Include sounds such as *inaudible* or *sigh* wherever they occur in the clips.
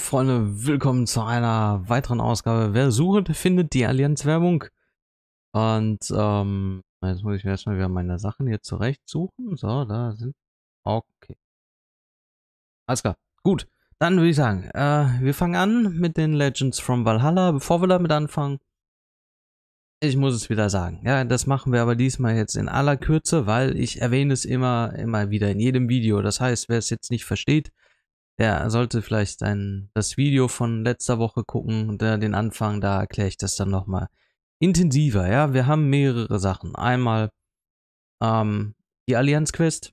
Freunde, willkommen zu einer weiteren Ausgabe. Wer sucht, findet die Allianz-Werbung. Und ähm, jetzt muss ich mir erstmal wieder meine Sachen hier zurecht suchen. So, da sind... Okay. Alles klar. Gut, dann würde ich sagen, äh, wir fangen an mit den Legends from Valhalla. Bevor wir damit anfangen, ich muss es wieder sagen. Ja, das machen wir aber diesmal jetzt in aller Kürze, weil ich erwähne es immer, immer wieder in jedem Video. Das heißt, wer es jetzt nicht versteht, der sollte vielleicht ein, das Video von letzter Woche gucken, und äh, den Anfang, da erkläre ich das dann nochmal intensiver. Ja, wir haben mehrere Sachen. Einmal ähm, die Allianz-Quest.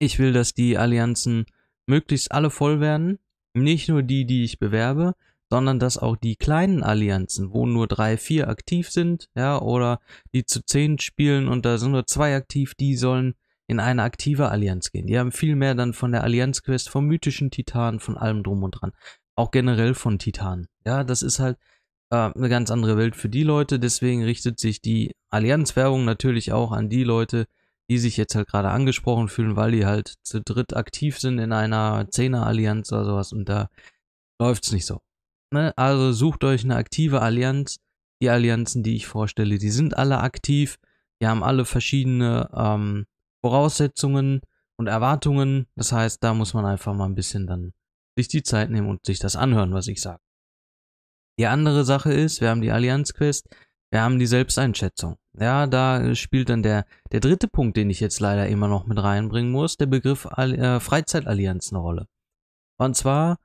Ich will, dass die Allianzen möglichst alle voll werden. Nicht nur die, die ich bewerbe, sondern dass auch die kleinen Allianzen, wo nur drei, vier aktiv sind, ja, oder die zu zehn spielen und da sind nur zwei aktiv, die sollen in eine aktive Allianz gehen. Die haben viel mehr dann von der Allianz-Quest, vom mythischen Titan, von allem drum und dran. Auch generell von Titanen. Ja, das ist halt äh, eine ganz andere Welt für die Leute. Deswegen richtet sich die Allianz-Werbung natürlich auch an die Leute, die sich jetzt halt gerade angesprochen fühlen, weil die halt zu dritt aktiv sind in einer Zehner-Allianz oder sowas und da läuft's nicht so. Ne? Also sucht euch eine aktive Allianz. Die Allianzen, die ich vorstelle, die sind alle aktiv. Die haben alle verschiedene ähm, Voraussetzungen und Erwartungen. Das heißt, da muss man einfach mal ein bisschen dann sich die Zeit nehmen und sich das anhören, was ich sage. Die andere Sache ist, wir haben die Allianz-Quest, wir haben die Selbsteinschätzung. Ja, da spielt dann der, der dritte Punkt, den ich jetzt leider immer noch mit reinbringen muss, der Begriff äh, Freizeitallianz eine Rolle. Und zwar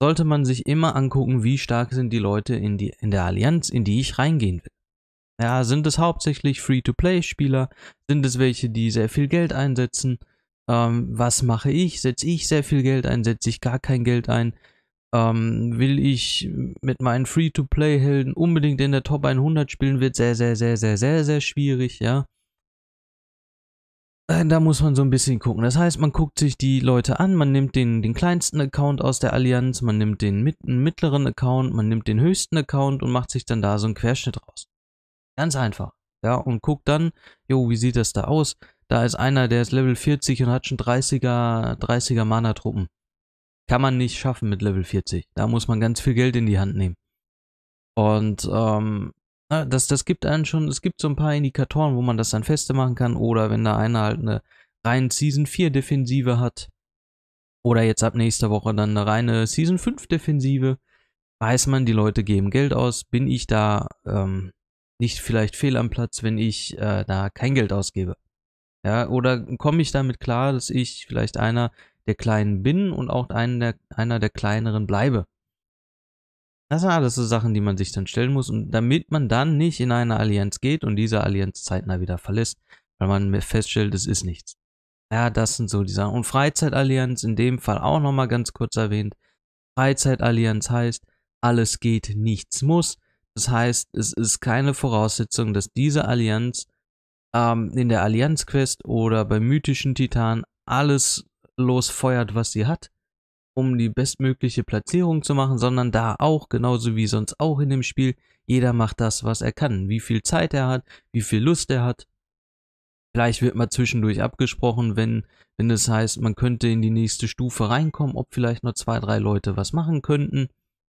sollte man sich immer angucken, wie stark sind die Leute in, die, in der Allianz, in die ich reingehen will. Ja, sind es hauptsächlich Free-to-Play-Spieler? Sind es welche, die sehr viel Geld einsetzen? Ähm, was mache ich? Setze ich sehr viel Geld ein? Setze ich gar kein Geld ein? Ähm, will ich mit meinen Free-to-Play-Helden unbedingt in der Top 100 spielen? Wird sehr, sehr, sehr, sehr, sehr, sehr schwierig, ja. Äh, da muss man so ein bisschen gucken. Das heißt, man guckt sich die Leute an, man nimmt den, den kleinsten Account aus der Allianz, man nimmt den mittleren Account, man nimmt den höchsten Account und macht sich dann da so einen Querschnitt raus. Ganz einfach. Ja, und guck dann, jo, wie sieht das da aus? Da ist einer, der ist Level 40 und hat schon 30er, 30er Mana-Truppen. Kann man nicht schaffen mit Level 40. Da muss man ganz viel Geld in die Hand nehmen. Und ähm, das, das gibt einen schon, es gibt so ein paar Indikatoren, wo man das dann feste machen kann. Oder wenn da einer halt eine rein Season 4 Defensive hat. Oder jetzt ab nächster Woche dann eine reine Season 5 Defensive. Weiß man, die Leute geben Geld aus. Bin ich da, ähm, nicht vielleicht fehl am Platz, wenn ich äh, da kein Geld ausgebe? Ja, oder komme ich damit klar, dass ich vielleicht einer der Kleinen bin und auch einer der, einer der Kleineren bleibe? Das sind alles so Sachen, die man sich dann stellen muss. Und damit man dann nicht in eine Allianz geht und diese Allianz zeitnah wieder verlässt, weil man feststellt, es ist nichts. Ja, das sind so die Sachen. Und Freizeitallianz in dem Fall auch nochmal ganz kurz erwähnt. Freizeitallianz heißt, alles geht, nichts muss. Das heißt, es ist keine Voraussetzung, dass diese Allianz ähm, in der Allianz-Quest oder beim mythischen Titan alles losfeuert, was sie hat, um die bestmögliche Platzierung zu machen, sondern da auch, genauso wie sonst auch in dem Spiel, jeder macht das, was er kann. Wie viel Zeit er hat, wie viel Lust er hat. Vielleicht wird mal zwischendurch abgesprochen, wenn, wenn das heißt, man könnte in die nächste Stufe reinkommen, ob vielleicht nur zwei, drei Leute was machen könnten.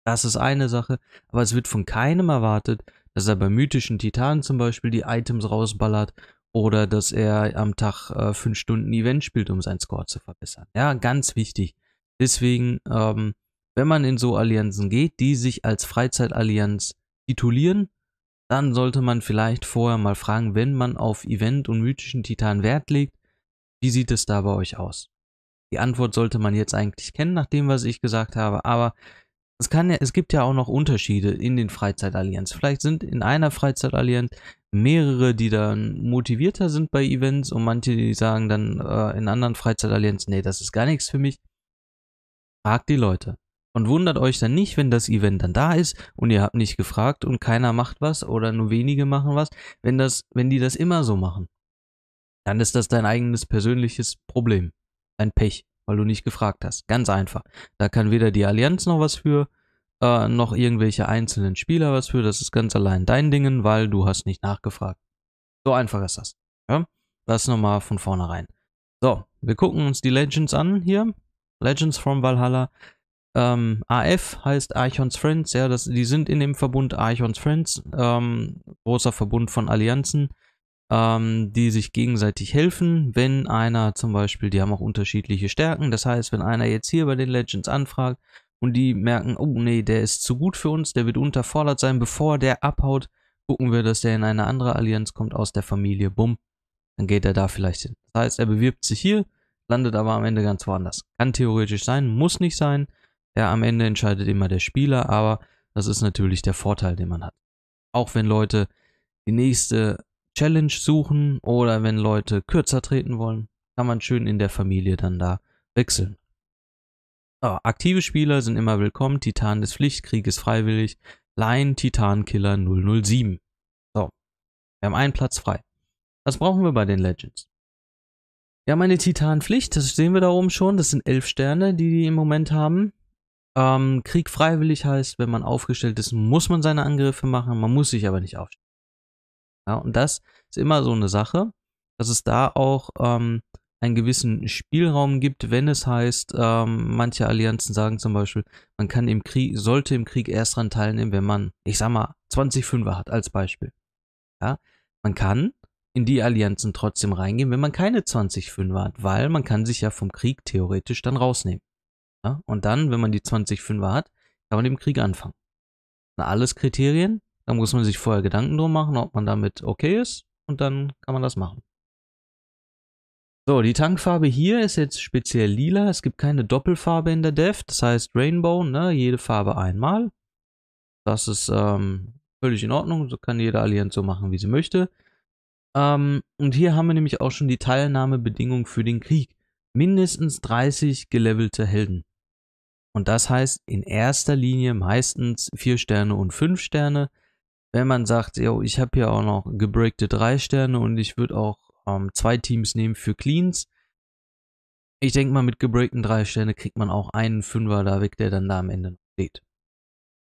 Das ist eine Sache, aber es wird von keinem erwartet, dass er bei mythischen Titanen zum Beispiel die Items rausballert oder dass er am Tag 5 äh, Stunden Event spielt, um seinen Score zu verbessern. Ja, ganz wichtig. Deswegen, ähm, wenn man in so Allianzen geht, die sich als Freizeitallianz titulieren, dann sollte man vielleicht vorher mal fragen, wenn man auf Event und mythischen Titan Wert legt, wie sieht es da bei euch aus? Die Antwort sollte man jetzt eigentlich kennen, nach dem, was ich gesagt habe, aber es, kann ja, es gibt ja auch noch Unterschiede in den Freizeitallianz. Vielleicht sind in einer Freizeitallianz mehrere, die dann motivierter sind bei Events und manche, die sagen dann äh, in anderen Freizeitallianz, nee, das ist gar nichts für mich. Fragt die Leute. Und wundert euch dann nicht, wenn das Event dann da ist und ihr habt nicht gefragt und keiner macht was oder nur wenige machen was, wenn, das, wenn die das immer so machen. Dann ist das dein eigenes persönliches Problem. Dein Pech weil du nicht gefragt hast. Ganz einfach. Da kann weder die Allianz noch was für, äh, noch irgendwelche einzelnen Spieler was für. Das ist ganz allein dein Dingen, weil du hast nicht nachgefragt. So einfach ist das. Ja? Das nochmal von vornherein. So, wir gucken uns die Legends an hier. Legends from Valhalla. Ähm, AF heißt Archons Friends, ja, das, die sind in dem Verbund Archons Friends, ähm, großer Verbund von Allianzen ähm, die sich gegenseitig helfen. Wenn einer zum Beispiel, die haben auch unterschiedliche Stärken, das heißt, wenn einer jetzt hier bei den Legends anfragt und die merken, oh nee, der ist zu gut für uns, der wird unterfordert sein, bevor der abhaut, gucken wir, dass der in eine andere Allianz kommt aus der Familie, bumm, dann geht er da vielleicht hin. Das heißt, er bewirbt sich hier, landet aber am Ende ganz woanders. Kann theoretisch sein, muss nicht sein. Ja, am Ende entscheidet immer der Spieler, aber das ist natürlich der Vorteil, den man hat. Auch wenn Leute die nächste Challenge suchen oder wenn Leute kürzer treten wollen, kann man schön in der Familie dann da wechseln. So, aktive Spieler sind immer willkommen, Titan des Pflichtkrieges freiwillig, Laien Titankiller 007. So, wir haben einen Platz frei. Was brauchen wir bei den Legends? Wir haben eine Titanpflicht, das sehen wir da oben schon, das sind elf Sterne, die die im Moment haben. Ähm, Krieg freiwillig heißt, wenn man aufgestellt ist, muss man seine Angriffe machen, man muss sich aber nicht aufstellen. Ja, und das ist immer so eine Sache, dass es da auch ähm, einen gewissen Spielraum gibt, wenn es heißt, ähm, manche Allianzen sagen zum Beispiel, man kann im Krieg, sollte im Krieg erst dran teilnehmen, wenn man, ich sag mal, 20 Fünfer hat als Beispiel. Ja, man kann in die Allianzen trotzdem reingehen, wenn man keine 20 Fünfer hat, weil man kann sich ja vom Krieg theoretisch dann rausnehmen. Ja, und dann, wenn man die 20 Fünfer hat, kann man im Krieg anfangen. Na, alles Kriterien, da muss man sich vorher Gedanken drum machen, ob man damit okay ist und dann kann man das machen. So, die Tankfarbe hier ist jetzt speziell lila. Es gibt keine Doppelfarbe in der Dev, das heißt Rainbow, ne? jede Farbe einmal. Das ist ähm, völlig in Ordnung, so kann jede Allianz so machen, wie sie möchte. Ähm, und hier haben wir nämlich auch schon die Teilnahmebedingung für den Krieg. Mindestens 30 gelevelte Helden. Und das heißt in erster Linie meistens 4 Sterne und 5 Sterne wenn man sagt, yo, ich habe hier auch noch gebreakte 3 Sterne und ich würde auch ähm, zwei Teams nehmen für Cleans. Ich denke mal, mit gebreakten 3 Sterne kriegt man auch einen Fünfer da weg, der dann da am Ende noch steht.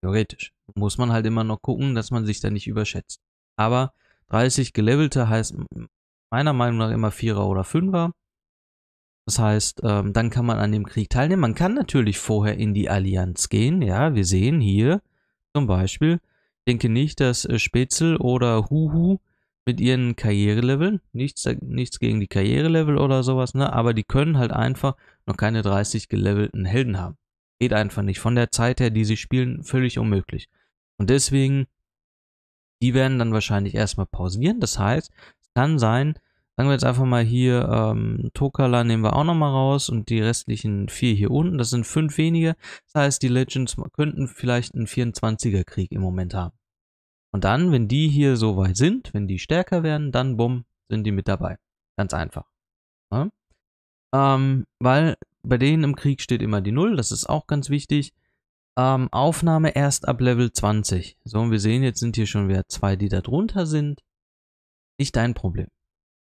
Theoretisch. Muss man halt immer noch gucken, dass man sich da nicht überschätzt. Aber 30 gelevelte heißt meiner Meinung nach immer Vierer oder Fünfer. Das heißt, ähm, dann kann man an dem Krieg teilnehmen. Man kann natürlich vorher in die Allianz gehen. Ja, wir sehen hier zum Beispiel, denke nicht, dass äh, Spitzel oder Huhu mit ihren Karriereleveln, nichts, nichts gegen die Karrierelevel oder sowas, ne? aber die können halt einfach noch keine 30 gelevelten Helden haben. Geht einfach nicht. Von der Zeit her, die sie spielen, völlig unmöglich. Und deswegen, die werden dann wahrscheinlich erstmal pausieren. Das heißt, es kann sein, sagen wir jetzt einfach mal hier, ähm, Tokala nehmen wir auch nochmal raus und die restlichen vier hier unten, das sind fünf weniger. Das heißt, die Legends könnten vielleicht einen 24er-Krieg im Moment haben. Und dann, wenn die hier so weit sind, wenn die stärker werden, dann bumm, sind die mit dabei. Ganz einfach. Ja? Ne? Ähm, weil bei denen im Krieg steht immer die Null, das ist auch ganz wichtig. Ähm, Aufnahme erst ab Level 20. So, und wir sehen, jetzt sind hier schon wieder zwei, die da drunter sind. Nicht dein Problem.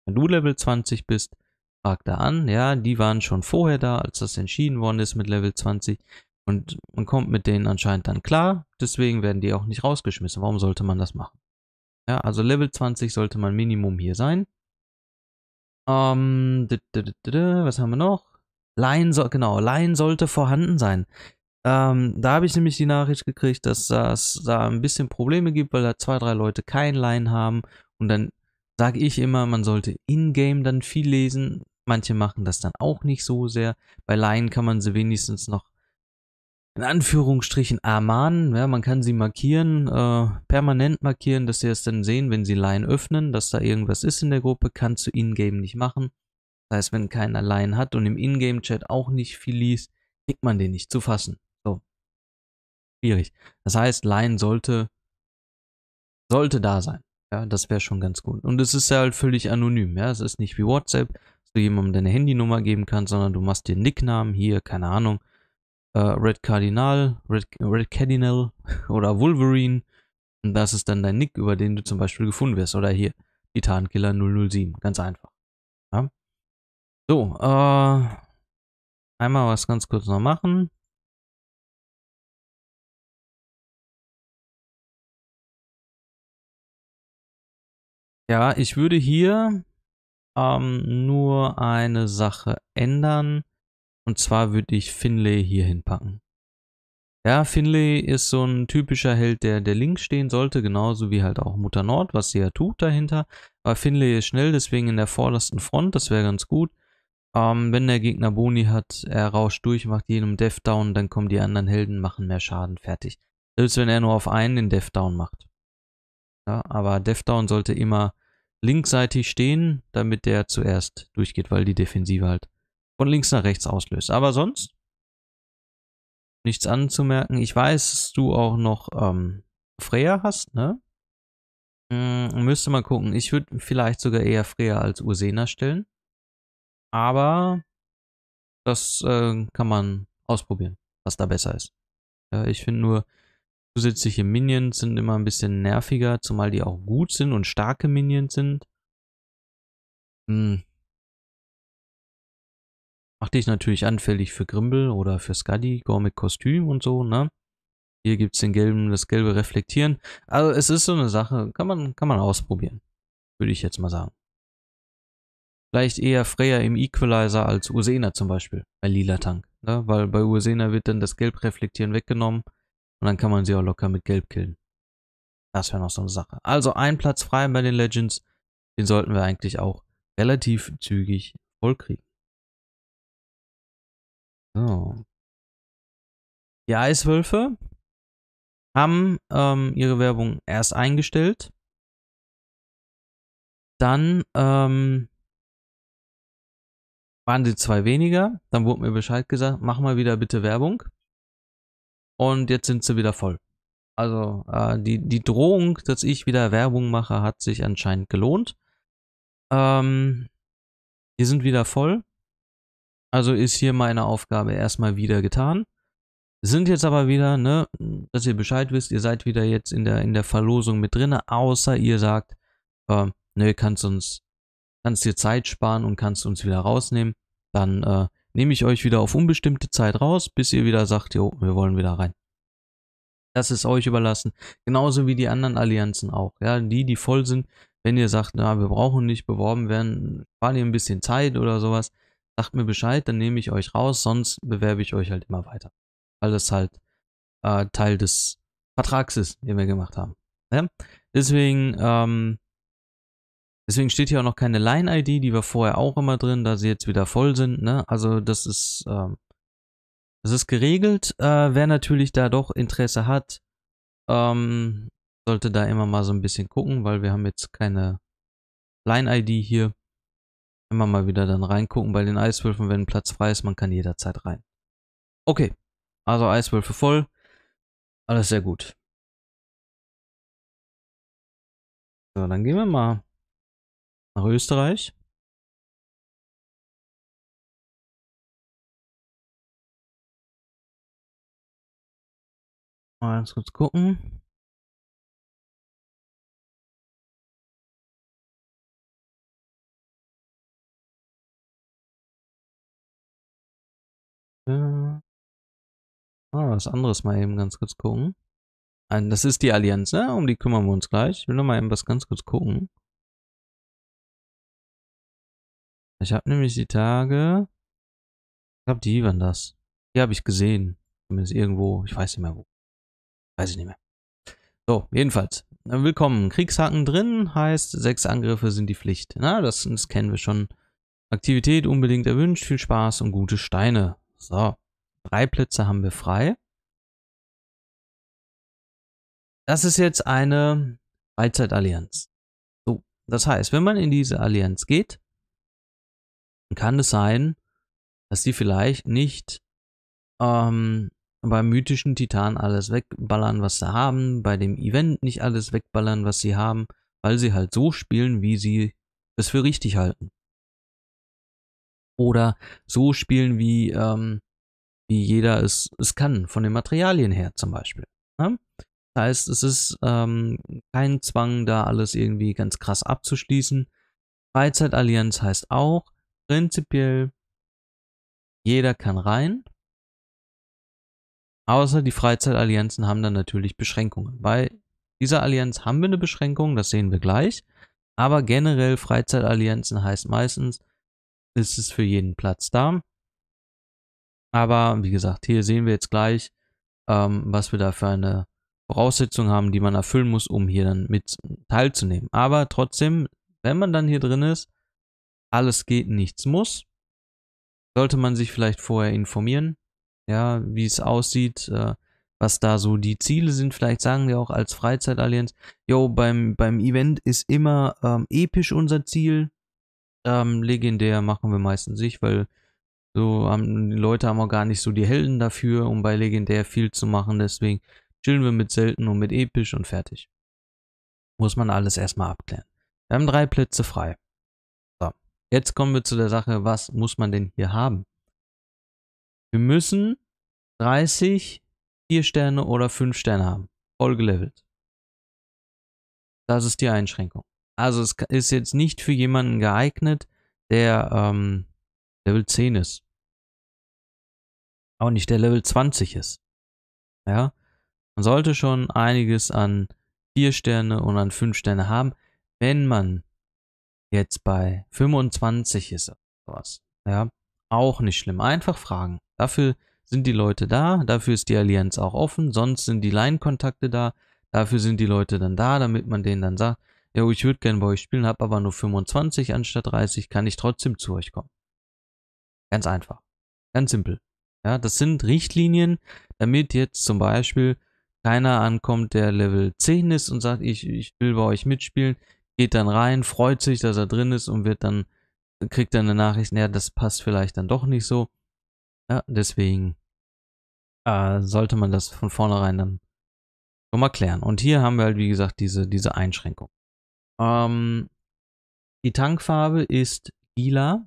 Wenn du Level 20 bist, frag da an. Ja, die waren schon vorher da, als das entschieden worden ist mit Level 20. Und man kommt mit denen anscheinend dann klar, deswegen werden die auch nicht rausgeschmissen. Warum sollte man das machen? Ja, also Level 20 sollte man Minimum hier sein. Ähm, was haben wir noch? Line, so, genau, Line sollte vorhanden sein. Ähm, da habe ich nämlich die Nachricht gekriegt, dass es da ein bisschen Probleme gibt, weil da zwei, drei Leute kein Line haben. Und dann sage ich immer, man sollte in-game dann viel lesen. Manche machen das dann auch nicht so sehr. Bei Line kann man sie wenigstens noch in Anführungsstrichen Armanen, ja, man kann sie markieren, äh, permanent markieren, dass sie es dann sehen, wenn sie Line öffnen, dass da irgendwas ist in der Gruppe, kannst du Ingame nicht machen. Das heißt, wenn keiner Line hat und im Ingame-Chat auch nicht viel liest, kriegt man den nicht zu fassen. So. Schwierig. Das heißt, Line sollte, sollte da sein. Ja, das wäre schon ganz gut. Und es ist ja halt völlig anonym, ja. Es ist nicht wie WhatsApp, dass du jemandem deine Handynummer geben kannst, sondern du machst dir einen Nicknamen hier, keine Ahnung. Äh, Red Cardinal, Red, Red Cardinal *laughs* oder Wolverine. Und das ist dann dein Nick, über den du zum Beispiel gefunden wirst. Oder hier, Titankiller 007. Ganz einfach. Ja. So, äh, einmal was ganz kurz noch machen. Ja, ich würde hier ähm, nur eine Sache ändern. Und zwar würde ich Finlay hier hinpacken. Ja, Finlay ist so ein typischer Held, der, der links stehen sollte, genauso wie halt auch Mutter Nord, was sie ja tut dahinter. Aber Finlay ist schnell, deswegen in der vordersten Front, das wäre ganz gut. Ähm, wenn der Gegner Boni hat, er rauscht durch, macht jedem Death Down, dann kommen die anderen Helden, machen mehr Schaden, fertig. Selbst wenn er nur auf einen den Death Down macht. Ja, aber Death Down sollte immer linksseitig stehen, damit der zuerst durchgeht, weil die Defensive halt von links nach rechts auslöst. Aber sonst nichts anzumerken. Ich weiß, dass du auch noch ähm, Freya hast, ne? Hm, müsste man gucken. Ich würde vielleicht sogar eher Freya als Ursena stellen. Aber das äh, kann man ausprobieren, was da besser ist. Ja, ich finde nur, zusätzliche Minions sind immer ein bisschen nerviger, zumal die auch gut sind und starke Minions sind. Hm, Macht dich natürlich anfällig für Grimbel oder für Scuddy, Gourmet-Kostüm und so, ne? Hier gibt es den gelben, das gelbe Reflektieren. Also es ist so eine Sache, kann man, kann man ausprobieren. Würde ich jetzt mal sagen. Vielleicht eher Freya im Equalizer als Ursena zum Beispiel, bei Lila Tank. Ne? Weil bei Ursena wird dann das Gelb reflektieren weggenommen und dann kann man sie auch locker mit Gelb killen. Das wäre noch so eine Sache. Also ein Platz frei bei den Legends, den sollten wir eigentlich auch relativ zügig vollkriegen. So. Oh. Die Eiswölfe haben ähm, ihre Werbung erst eingestellt. Dann ähm, waren sie zwei weniger. Dann wurde mir Bescheid gesagt, mach mal wieder bitte Werbung. Und jetzt sind sie wieder voll. Also äh, die, die Drohung, dass ich wieder Werbung mache, hat sich anscheinend gelohnt. Ähm, die sind wieder voll. Also ist hier meine Aufgabe erstmal wieder getan. Sind jetzt aber wieder, ne, dass ihr Bescheid wisst, ihr seid wieder jetzt in der, in der Verlosung mit drin, außer ihr sagt, äh, ne, kannst uns, kannst dir Zeit sparen und kannst uns wieder rausnehmen. Dann äh, nehme ich euch wieder auf unbestimmte Zeit raus, bis ihr wieder sagt, jo, wir wollen wieder rein. Das ist euch überlassen. Genauso wie die anderen Allianzen auch. Ja, die, die voll sind, wenn ihr sagt, na, wir brauchen nicht beworben werden, sparen ihr ein bisschen Zeit oder sowas, sagt mir Bescheid, dann nehme ich euch raus, sonst bewerbe ich euch halt immer weiter. Weil das halt äh, Teil des Vertrags ist, den wir gemacht haben. Ja? Deswegen, ähm, deswegen steht hier auch noch keine Line-ID, die war vorher auch immer drin, da sie jetzt wieder voll sind. Ne? Also das ist, ähm, das ist geregelt. Äh, wer natürlich da doch Interesse hat, ähm, sollte da immer mal so ein bisschen gucken, weil wir haben jetzt keine Line-ID hier. Immer mal wieder dann reingucken bei den Eiswürfen, wenn Platz frei ist, man kann jederzeit rein. Okay, also Eiswürfe voll. Alles sehr gut. So, dann gehen wir mal nach Österreich. Mal ganz kurz gucken. Ah, was anderes mal eben ganz kurz gucken. Ah, das ist die Allianz, ne? Um die kümmern wir uns gleich. Ich will noch mal eben was ganz kurz gucken. Ich habe nämlich die Tage... Ich glaube, die waren das. Die habe ich gesehen. Zumindest irgendwo. Ich weiß nicht mehr wo. Weiß ich nicht mehr. So, jedenfalls. Willkommen. Kriegshaken drin heißt, sechs Angriffe sind die Pflicht. Na, das, das kennen wir schon. Aktivität unbedingt erwünscht, viel Spaß und gute Steine. So, drei Plätze haben wir frei. Das ist jetzt eine Freizeitallianz. So, das heißt, wenn man in diese Allianz geht, kann es sein, dass sie vielleicht nicht ähm, beim mythischen Titan alles wegballern, was sie haben, bei dem Event nicht alles wegballern, was sie haben, weil sie halt so spielen, wie sie es für richtig halten oder so spielen, wie, ähm, wie jeder es, es kann, von den Materialien her zum Beispiel. Ne? Das heißt, es ist ähm, kein Zwang, da alles irgendwie ganz krass abzuschließen. Freizeitallianz heißt auch prinzipiell, jeder kann rein. Außer die Freizeitallianzen haben dann natürlich Beschränkungen. Bei dieser Allianz haben wir eine Beschränkung, das sehen wir gleich. Aber generell Freizeitallianzen heißt meistens, ist es für jeden Platz da. Aber wie gesagt, hier sehen wir jetzt gleich, ähm, was wir da für eine Voraussetzung haben, die man erfüllen muss, um hier dann mit teilzunehmen. Aber trotzdem, wenn man dann hier drin ist, alles geht, nichts muss, sollte man sich vielleicht vorher informieren, ja, wie es aussieht, äh, was da so die Ziele sind. Vielleicht sagen wir auch als Freizeitallianz, yo, beim, beim Event ist immer ähm, episch unser Ziel, ähm, legendär machen wir meistens nicht, weil so haben die Leute haben auch gar nicht so die Helden dafür, um bei legendär viel zu machen. Deswegen chillen wir mit selten und mit episch und fertig. Muss man alles erstmal abklären. Wir haben drei Plätze frei. So, jetzt kommen wir zu der Sache, was muss man denn hier haben? Wir müssen 30, 4 Sterne oder 5 Sterne haben. Voll gelevelt. Das ist die Einschränkung. Also es ist jetzt nicht für jemanden geeignet, der ähm, Level 10 ist. Auch nicht der Level 20 ist. Ja. Man sollte schon einiges an 4 Sterne und an 5 Sterne haben, wenn man jetzt bei 25 ist oder sowas. Ja. Auch nicht schlimm. Einfach fragen. Dafür sind die Leute da, dafür ist die Allianz auch offen, sonst sind die Line-Kontakte da, dafür sind die Leute dann da, damit man denen dann sagt, Jo, ich würde gerne bei euch spielen, habe aber nur 25 anstatt 30, kann ich trotzdem zu euch kommen. Ganz einfach. Ganz simpel. Ja, das sind Richtlinien, damit jetzt zum Beispiel keiner ankommt, der Level 10 ist und sagt, ich, ich will bei euch mitspielen, geht dann rein, freut sich, dass er drin ist und wird dann, kriegt dann eine Nachricht, naja, das passt vielleicht dann doch nicht so. Ja, deswegen äh, sollte man das von vornherein dann schon mal klären. Und hier haben wir halt, wie gesagt, diese, diese Einschränkung. Ähm, die Tankfarbe ist lila,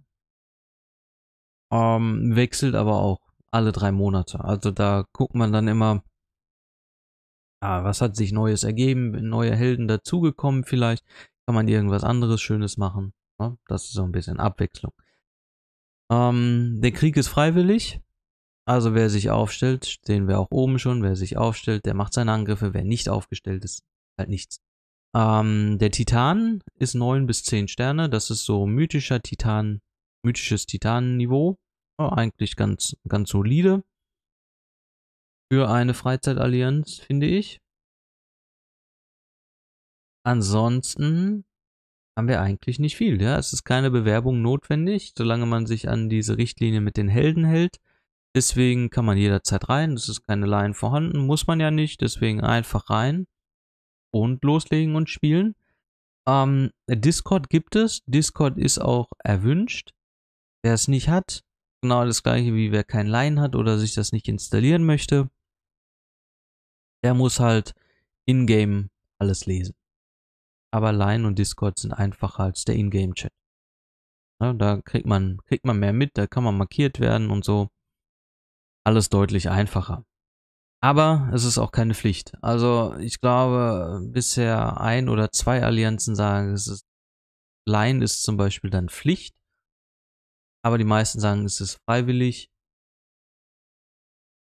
ähm, wechselt aber auch alle drei Monate. Also da guckt man dann immer, ah, was hat sich Neues ergeben, neue Helden dazugekommen vielleicht, kann man irgendwas anderes Schönes machen. Ja, ne? das ist so ein bisschen Abwechslung. Ähm, der Krieg ist freiwillig. Also wer sich aufstellt, sehen wir auch oben schon, wer sich aufstellt, der macht seine Angriffe, wer nicht aufgestellt ist, halt nichts. Ähm, der Titan ist 9 bis 10 Sterne. Das ist so mythischer Titan, mythisches Titanenniveau. Ja, eigentlich ganz, ganz solide. Für eine Freizeitallianz, finde ich. Ansonsten haben wir eigentlich nicht viel. Ja? Es ist keine Bewerbung notwendig, solange man sich an diese Richtlinie mit den Helden hält. Deswegen kann man jederzeit rein. Es ist keine Line vorhanden, muss man ja nicht. Deswegen einfach rein und loslegen und spielen. Ähm, Discord gibt es. Discord ist auch erwünscht. Wer es nicht hat, genau das gleiche wie wer kein Line hat oder sich das nicht installieren möchte, der muss halt in-game alles lesen. Aber Line und Discord sind einfacher als der In-Game-Chat. Ja, da kriegt man, kriegt man mehr mit, da kann man markiert werden und so. Alles deutlich einfacher. Aber es ist auch keine Pflicht. Also ich glaube, bisher ein oder zwei Allianzen sagen, es ist Line ist zum Beispiel dann Pflicht. Aber die meisten sagen, es ist freiwillig.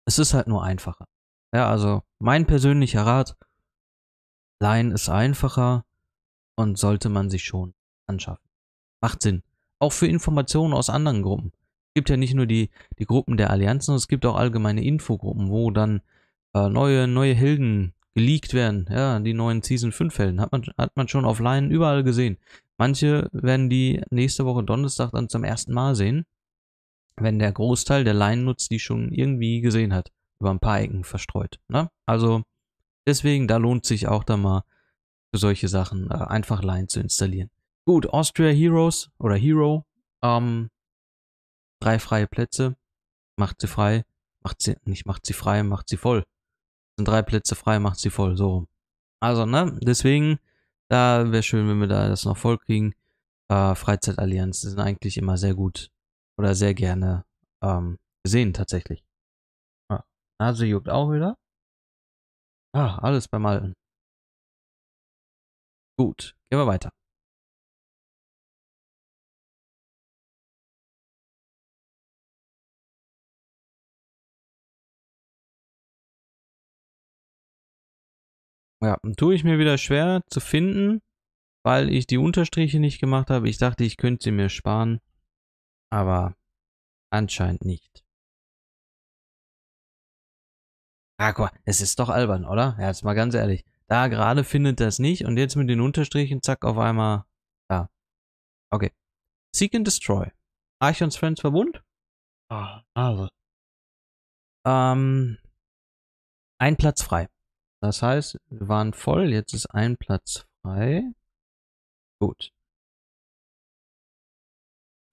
Es ist halt nur einfacher. Ja, also mein persönlicher Rat, Line ist einfacher und sollte man sich schon anschaffen. Macht Sinn. Auch für Informationen aus anderen Gruppen. Es gibt ja nicht nur die, die Gruppen der Allianzen, es gibt auch allgemeine Infogruppen, wo dann äh, neue, neue Helden geleakt werden. Ja, die neuen Season 5 Helden hat man, hat man schon offline überall gesehen. Manche werden die nächste Woche Donnerstag dann zum ersten Mal sehen, wenn der Großteil der Line nutzt, die schon irgendwie gesehen hat, über ein paar Ecken verstreut. Ne? Also deswegen, da lohnt sich auch da mal für solche Sachen äh, einfach Line zu installieren. Gut, Austria Heroes oder Hero, ähm, drei freie Plätze, macht sie frei, macht sie, nicht macht sie frei, macht sie voll sind drei Plätze frei, macht sie voll, so Also, ne, deswegen, da wäre schön, wenn wir da das noch voll kriegen. Äh, Freizeitallianz sind eigentlich immer sehr gut oder sehr gerne ähm, gesehen, tatsächlich. Ja. juckt auch wieder. Ah, alles beim Alten. Gut, gehen wir weiter. Ja, tue ich mir wieder schwer zu finden, weil ich die Unterstriche nicht gemacht habe. Ich dachte, ich könnte sie mir sparen, aber anscheinend nicht. Ah, guck mal, es ist doch albern, oder? Ja, jetzt mal ganz ehrlich. Da gerade findet das nicht und jetzt mit den Unterstrichen, zack, auf einmal da. Okay. Seek and Destroy. Archons Friends Verbund. Ah, also. Ähm, ein Platz frei. Das heißt, wir waren voll, jetzt ist ein Platz frei. Gut.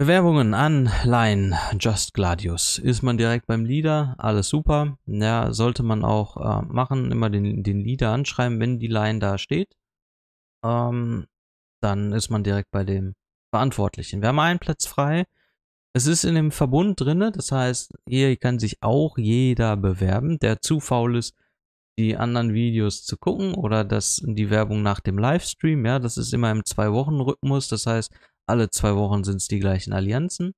Bewerbungen an Line Just Gladius. Ist man direkt beim Leader, alles super. Ja, sollte man auch äh, machen, immer den, den Leader anschreiben, wenn die Line da steht. Ähm, dann ist man direkt bei dem Verantwortlichen. Wir haben einen Platz frei. Es ist in dem Verbund drin, das heißt, hier kann sich auch jeder bewerben, der zu faul ist, die anderen Videos zu gucken oder das, die Werbung nach dem Livestream. Ja, das ist immer im Zwei-Wochen-Rhythmus. Das heißt, alle zwei Wochen sind es die gleichen Allianzen.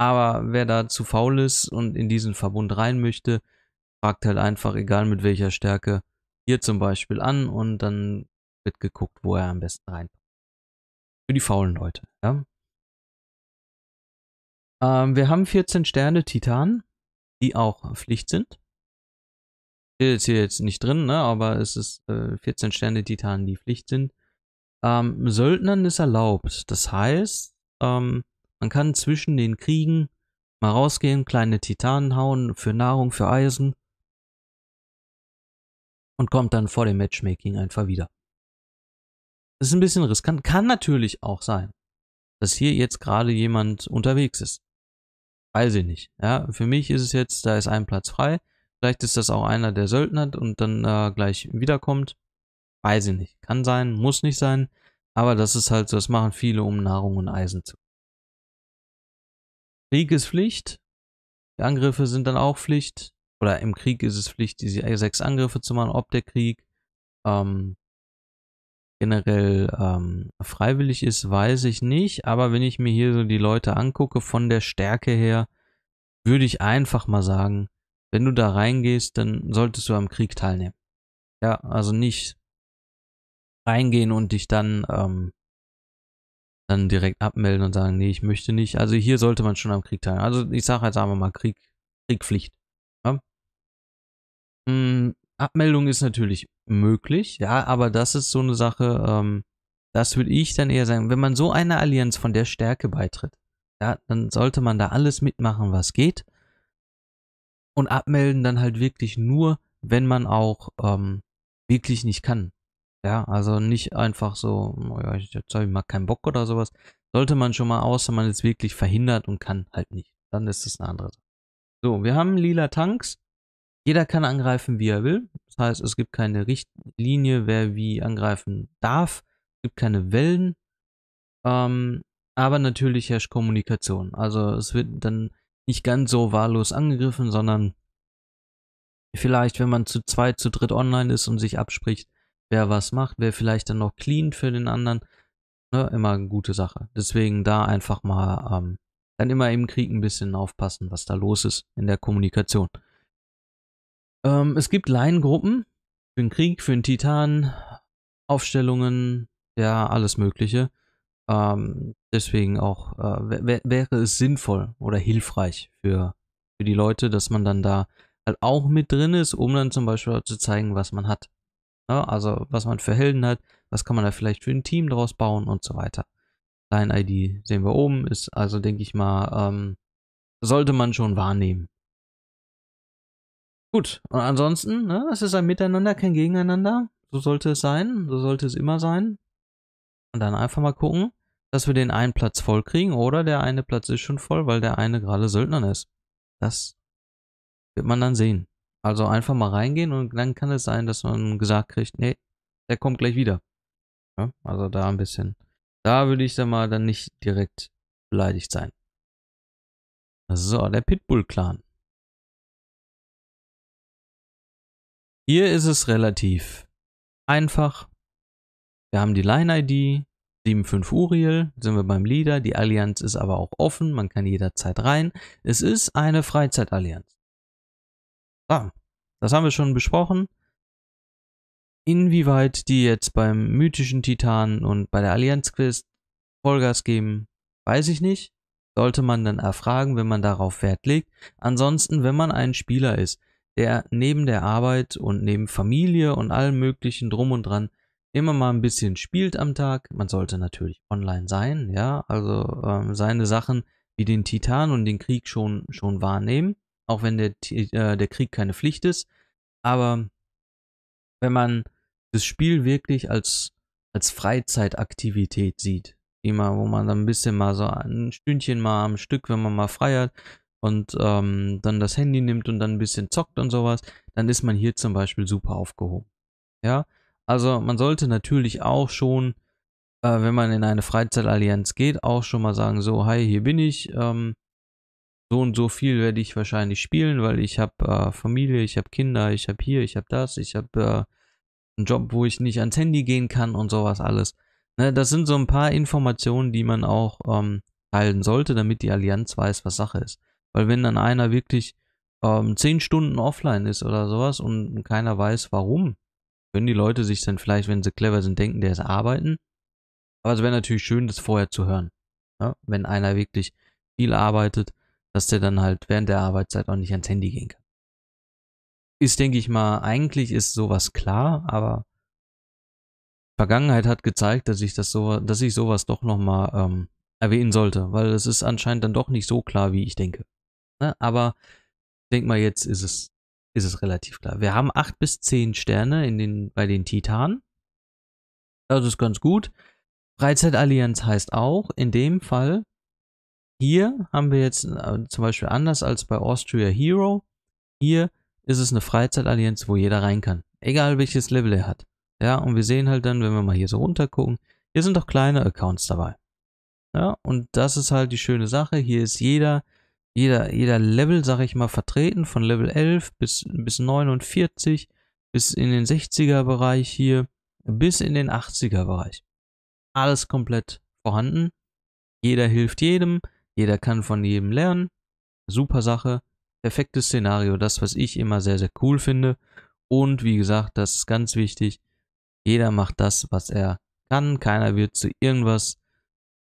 Aber wer da zu faul ist und in diesen Verbund rein möchte, fragt halt einfach, egal mit welcher Stärke, hier zum Beispiel an und dann wird geguckt, wo er am besten reinpasst. Für die faulen Leute, ja. Ähm, wir haben 14 Sterne Titan, die auch Pflicht sind. Steht jetzt hier jetzt nicht drin, ne? aber es ist äh, 14 Sterne Titanen, die Pflicht sind. Ähm, Söldnern ist erlaubt. Das heißt, ähm, man kann zwischen den Kriegen mal rausgehen, kleine Titanen hauen für Nahrung, für Eisen und kommt dann vor dem Matchmaking einfach wieder. Das ist ein bisschen riskant. Kann natürlich auch sein, dass hier jetzt gerade jemand unterwegs ist. Weiß ich nicht. Ja, für mich ist es jetzt, da ist ein Platz frei. Vielleicht ist das auch einer, der Söldner und dann äh, gleich wiederkommt. Weiß ich nicht. Kann sein, muss nicht sein. Aber das ist halt so, das machen viele, um Nahrung und Eisen zu. Krieg ist Pflicht. Die Angriffe sind dann auch Pflicht. Oder im Krieg ist es Pflicht, diese sechs Angriffe zu machen, ob der Krieg ähm, generell ähm, freiwillig ist, weiß ich nicht. Aber wenn ich mir hier so die Leute angucke, von der Stärke her, würde ich einfach mal sagen, wenn du da reingehst, dann solltest du am Krieg teilnehmen. Ja, also nicht reingehen und dich dann, ähm, dann direkt abmelden und sagen, nee, ich möchte nicht. Also hier sollte man schon am Krieg teilnehmen. Also ich sage jetzt einfach mal Krieg, Kriegpflicht. Ja? Mhm, Abmeldung ist natürlich möglich, ja, aber das ist so eine Sache, ähm, das würde ich dann eher sagen, wenn man so einer Allianz von der Stärke beitritt, ja, dann sollte man da alles mitmachen, was geht. Und abmelden dann halt wirklich nur, wenn man auch ähm, wirklich nicht kann. Ja, also nicht einfach so, naja, oh jetzt habe ich mal keinen Bock oder sowas. Sollte man schon mal, aus, wenn man ist wirklich verhindert und kann halt nicht. Dann ist das eine andere Sache. So, wir haben lila Tanks. Jeder kann angreifen, wie er will. Das heißt, es gibt keine Richtlinie, wer wie angreifen darf. Es gibt keine Wellen. Ähm, aber natürlich herrscht Kommunikation. Also es wird dann nicht ganz so wahllos angegriffen, sondern vielleicht, wenn man zu zweit, zu dritt online ist und sich abspricht, wer was macht, wer vielleicht dann noch clean für den anderen, ne, immer eine gute Sache. Deswegen da einfach mal ähm, dann immer im Krieg ein bisschen aufpassen, was da los ist in der Kommunikation. Ähm, es gibt Laiengruppen für den Krieg, für den Titan, Aufstellungen, ja, alles Mögliche. Ähm, Deswegen auch äh, wäre es sinnvoll oder hilfreich für, für die Leute, dass man dann da halt auch mit drin ist, um dann zum Beispiel zu zeigen, was man hat. Ja, ne, also was man für Helden hat, was kann man da vielleicht für ein Team draus bauen und so weiter. Dein ID sehen wir oben, ist also, denke ich mal, ähm, sollte man schon wahrnehmen. Gut, und ansonsten, ne, es ist ein Miteinander, kein Gegeneinander. So sollte es sein, so sollte es immer sein. Und dann einfach mal gucken, dass wir den einen Platz voll kriegen oder der eine Platz ist schon voll, weil der eine gerade Söldner ist. Das wird man dann sehen. Also einfach mal reingehen und dann kann es sein, dass man gesagt kriegt, nee, der kommt gleich wieder. Ja, also da ein bisschen. Da würde ich dann mal dann nicht direkt beleidigt sein. So, der Pitbull-Clan. Hier ist es relativ einfach. Wir haben die Line-ID, 7.5 Uriel, sind wir beim Leader. Die Allianz ist aber auch offen, man kann jederzeit rein. Es ist eine Freizeitallianz. Ah, das haben wir schon besprochen. Inwieweit die jetzt beim mythischen Titan und bei der Allianz-Quest Vollgas geben, weiß ich nicht. Sollte man dann erfragen, wenn man darauf Wert legt. Ansonsten, wenn man ein Spieler ist, der neben der Arbeit und neben Familie und allem möglichen drum und dran wenn man mal ein bisschen spielt am Tag, man sollte natürlich online sein, ja, also ähm, seine Sachen wie den Titan und den Krieg schon, schon wahrnehmen, auch wenn der, äh, der Krieg keine Pflicht ist. Aber wenn man das Spiel wirklich als, als Freizeitaktivität sieht, immer, wo man dann ein bisschen mal so ein Stündchen mal am Stück, wenn man mal frei hat und ähm, dann das Handy nimmt und dann ein bisschen zockt und sowas, dann ist man hier zum Beispiel super aufgehoben. Ja, also man sollte natürlich auch schon, äh, wenn man in eine Freizeitallianz geht, auch schon mal sagen, so, hi, hier bin ich. Ähm, so und so viel werde ich wahrscheinlich spielen, weil ich habe äh, Familie, ich habe Kinder, ich habe hier, ich habe das, ich habe äh, einen Job, wo ich nicht ans Handy gehen kann und sowas alles. Ne, das sind so ein paar Informationen, die man auch ähm, teilen sollte, damit die Allianz weiß, was Sache ist. Weil wenn dann einer wirklich ähm, 10 Stunden offline ist oder sowas und keiner weiß, warum können die Leute sich dann vielleicht, wenn sie clever sind, denken, der ist arbeiten. Aber es wäre natürlich schön, das vorher zu hören. Ja? Ne? Wenn einer wirklich viel arbeitet, dass der dann halt während der Arbeitszeit auch nicht ans Handy gehen kann. Ist, denke ich mal, eigentlich ist sowas klar, aber die Vergangenheit hat gezeigt, dass ich das so, dass ich sowas doch nochmal ähm, erwähnen sollte, weil es ist anscheinend dann doch nicht so klar, wie ich denke. Ne? Aber denk mal, jetzt ist es ist es relativ klar. Wir haben 8 bis 10 Sterne in den, bei den Titanen. Das ist ganz gut. Freizeitallianz heißt auch, in dem Fall, hier haben wir jetzt äh, zum Beispiel anders als bei Austria Hero, hier ist es eine Freizeitallianz, wo jeder rein kann. Egal welches Level er hat. Ja, und wir sehen halt dann, wenn wir mal hier so runter gucken, hier sind auch kleine Accounts dabei. Ja, und das ist halt die schöne Sache. Hier ist jeder jeder, jeder Level, sag ich mal, vertreten, von Level 11 bis, bis 49, bis in den 60er Bereich hier, bis in den 80er Bereich. Alles komplett vorhanden. Jeder hilft jedem, jeder kann von jedem lernen. Super Sache, perfektes Szenario, das, was ich immer sehr, sehr cool finde. Und wie gesagt, das ist ganz wichtig, jeder macht das, was er kann, keiner wird zu irgendwas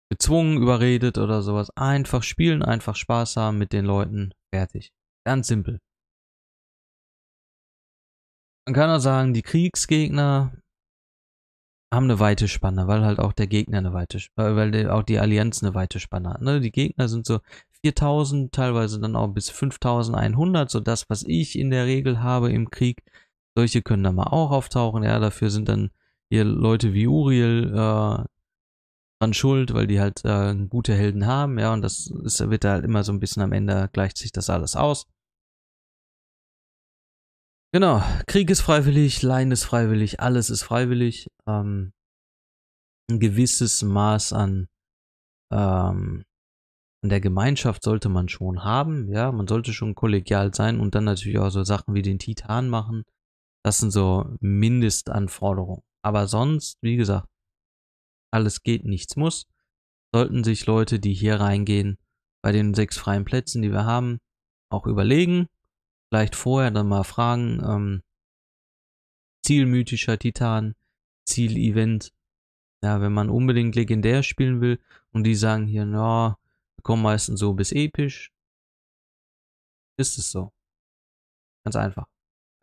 gezwungen, überredet oder sowas. Einfach spielen, einfach Spaß haben mit den Leuten. Fertig. Ganz simpel. Man kann auch sagen, die Kriegsgegner haben eine weite Spanne, weil halt auch der Gegner eine weite, Spanne, äh, weil auch die Allianz eine weite Spanne hat. Ne? Die Gegner sind so 4000, teilweise dann auch bis 5100, so das, was ich in der Regel habe im Krieg. Solche können da mal auch auftauchen. Ja, dafür sind dann hier Leute wie Uriel, äh, dran schuld, weil die halt äh, gute Helden haben, ja, und das ist, wird da halt immer so ein bisschen am Ende gleicht sich das alles aus. Genau, Krieg ist freiwillig, Leiden ist freiwillig, alles ist freiwillig. Ähm, ein gewisses Maß an, ähm, an der Gemeinschaft sollte man schon haben, ja, man sollte schon kollegial sein und dann natürlich auch so Sachen wie den Titan machen. Das sind so Mindestanforderungen. Aber sonst, wie gesagt, alles geht, nichts muss, sollten sich Leute, die hier reingehen, bei den sechs freien Plätzen, die wir haben, auch überlegen. Vielleicht vorher dann mal fragen, ähm, zielmythischer Titan, Zielevent. Ja, wenn man unbedingt legendär spielen will und die sagen hier, na, no, wir kommen meistens so bis episch, ist es so. Ganz einfach.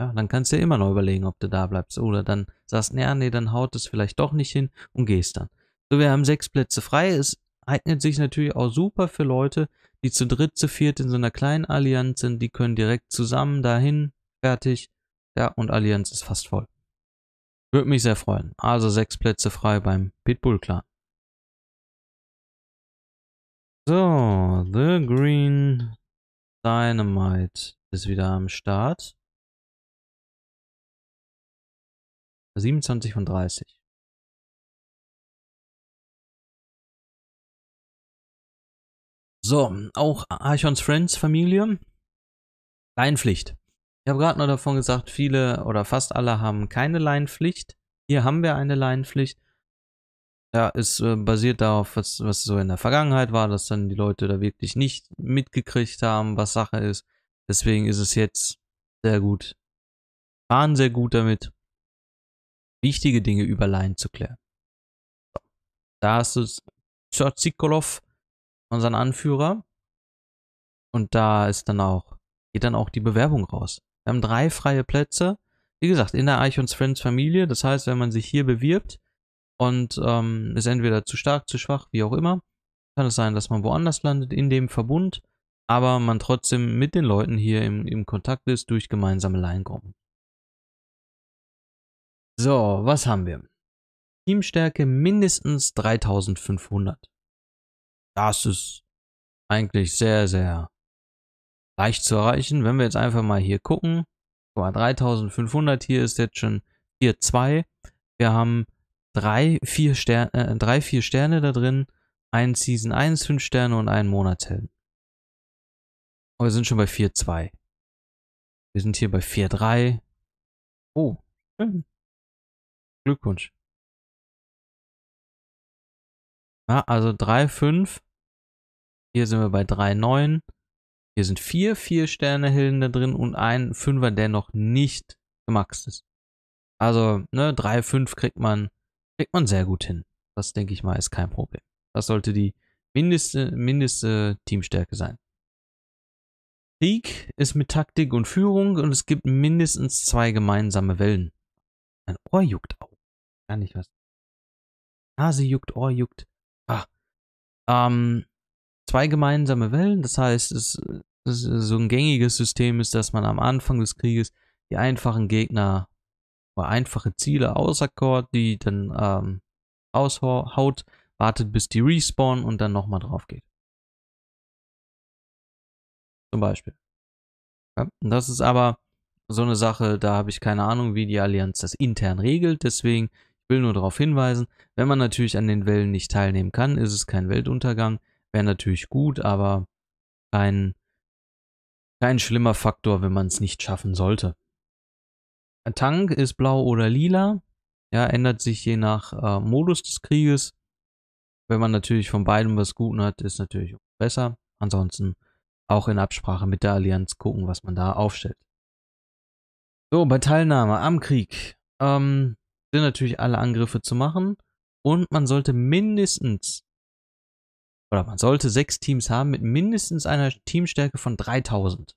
Ja, dann kannst du ja immer noch überlegen, ob du da bleibst. Oder dann sagst, nee, nee, dann haut es vielleicht doch nicht hin und gehst dann. So, wir haben sechs Plätze frei. Es eignet sich natürlich auch super für Leute, die zu dritt, zu viert in so einer kleinen Allianz sind. Die können direkt zusammen dahin, fertig. Ja, und Allianz ist fast voll. Würde mich sehr freuen. Also sechs Plätze frei beim Pitbull-Clan. So, The Green Dynamite ist wieder am Start. 27 von 30. So, auch Archons Friends Familie. Leinpflicht. Ich habe gerade nur davon gesagt, viele oder fast alle haben keine Leinpflicht. Hier haben wir eine Leinpflicht. Ja, es äh, basiert darauf, was, was so in der Vergangenheit war, dass dann die Leute da wirklich nicht mitgekriegt haben, was Sache ist. Deswegen ist es jetzt sehr gut. Waren sehr gut damit, wichtige Dinge über Laien zu klären. So. Da hast du Tschatschikolow unseren Anführer. Und da ist dann auch, geht dann auch die Bewerbung raus. Wir haben drei freie Plätze. Wie gesagt, in der Eichhorns Friends Familie. Das heißt, wenn man sich hier bewirbt und ähm, ist entweder zu stark, zu schwach, wie auch immer, kann es sein, dass man woanders landet in dem Verbund, aber man trotzdem mit den Leuten hier im, im Kontakt ist durch gemeinsame Leingruppen. So, was haben wir? Teamstärke mindestens 3500. Das ist eigentlich sehr, sehr leicht zu erreichen. Wenn wir jetzt einfach mal hier gucken, 3500 hier ist jetzt schon Tier 2. Wir haben drei, vier Sterne, äh, drei, vier Sterne da drin, ein Season 1, 5 Sterne und einen Monatshelden. Aber wir sind schon bei 4-2. Wir sind hier bei 4-3. Oh, schön. Glückwunsch. Ja, also 3, 5, hier sind wir bei 3,9. Hier sind vier vier Sterne Hilden da drin und ein Fünfer, der noch nicht gemaxt ist. Also, ne, 3, 5 kriegt man, kriegt man sehr gut hin. Das denke ich mal ist kein Problem. Das sollte die mindeste, mindeste Teamstärke sein. Krieg ist mit Taktik und Führung und es gibt mindestens zwei gemeinsame Wellen. Mein Ohr juckt auch. Gar nicht was. Nase juckt, Ohr juckt. Ah. Ähm, zwei gemeinsame Wellen. Das heißt, es, es so ein gängiges System ist, dass man am Anfang des Krieges die einfachen Gegner oder einfache Ziele auserkort, die dann ähm, aushaut, wartet bis die respawnen und dann nochmal drauf geht. Zum Beispiel. Ja, das ist aber so eine Sache, da habe ich keine Ahnung, wie die Allianz das intern regelt. Deswegen will nur darauf hinweisen, wenn man natürlich an den Wellen nicht teilnehmen kann, ist es kein Weltuntergang wäre natürlich gut, aber kein, kein schlimmer Faktor, wenn man es nicht schaffen sollte. Ein Tank ist blau oder lila. Ja, ändert sich je nach äh, Modus des Krieges. Wenn man natürlich von beidem was Guten hat, ist natürlich besser. Ansonsten auch in Absprache mit der Allianz gucken, was man da aufstellt. So, bei Teilnahme am Krieg ähm, sind natürlich alle Angriffe zu machen und man sollte mindestens oder man sollte sechs Teams haben mit mindestens einer Teamstärke von 3000.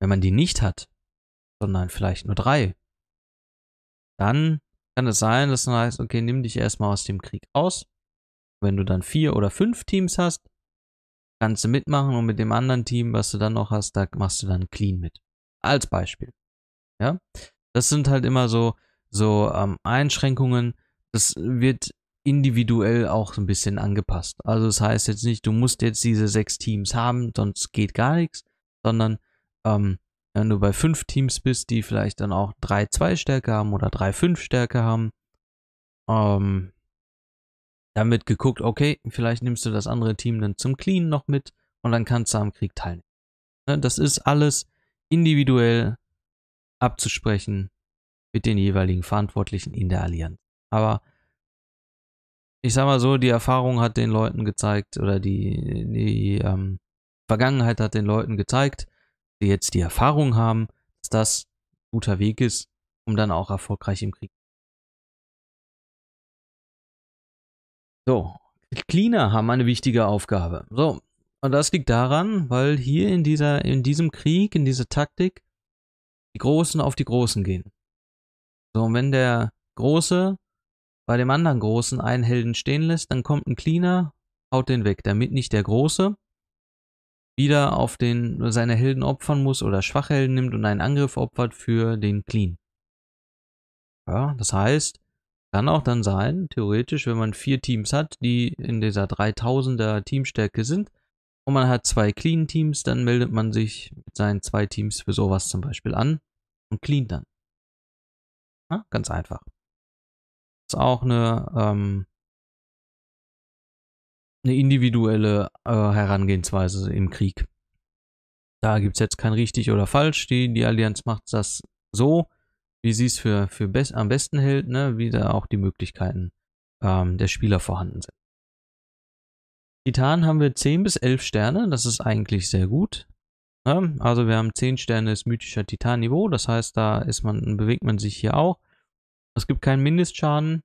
Wenn man die nicht hat, sondern vielleicht nur drei, dann kann es sein, dass man heißt, okay, nimm dich erstmal aus dem Krieg aus. Wenn du dann vier oder fünf Teams hast, kannst du mitmachen und mit dem anderen Team, was du dann noch hast, da machst du dann clean mit. Als Beispiel. Ja, das sind halt immer so, so ähm, Einschränkungen. Das wird individuell auch so ein bisschen angepasst. Also das heißt jetzt nicht, du musst jetzt diese sechs Teams haben, sonst geht gar nichts, sondern ähm, wenn du bei fünf Teams bist, die vielleicht dann auch drei zwei Stärke haben oder drei fünf Stärke haben, ähm, damit geguckt, okay, vielleicht nimmst du das andere Team dann zum Clean noch mit und dann kannst du am Krieg teilnehmen. Ne, das ist alles individuell abzusprechen mit den jeweiligen Verantwortlichen in der Allianz. Aber ich sag mal so, die Erfahrung hat den Leuten gezeigt, oder die, die ähm, Vergangenheit hat den Leuten gezeigt, die jetzt die Erfahrung haben, dass das ein guter Weg ist, um dann auch erfolgreich im Krieg. zu sein. So, Cleaner haben eine wichtige Aufgabe. So, und das liegt daran, weil hier in, dieser, in diesem Krieg, in dieser Taktik, die Großen auf die Großen gehen. So, und wenn der Große bei dem anderen Großen einen Helden stehen lässt, dann kommt ein Cleaner, haut den weg, damit nicht der Große wieder auf den seine Helden opfern muss oder Schwachhelden nimmt und einen Angriff opfert für den Clean. Ja, das heißt, kann auch dann sein, theoretisch, wenn man vier Teams hat, die in dieser 3000er Teamstärke sind, und man hat zwei Clean Teams, dann meldet man sich mit seinen zwei Teams für sowas zum Beispiel an und clean dann. Ja, ganz einfach es auch eine, ähm, eine individuelle äh, Herangehensweise im Krieg. Da gibt es jetzt kein richtig oder falsch. Die, die Allianz macht das so, wie sie es für, für best, am besten hält, ne? wie da auch die Möglichkeiten ähm, der Spieler vorhanden sind. Titan haben wir 10 bis 11 Sterne, das ist eigentlich sehr gut. Ne? Also wir haben 10 Sterne ist mythischer Titan-Niveau, das heißt, da man, bewegt man sich hier auch. Es gibt keinen Mindestschaden.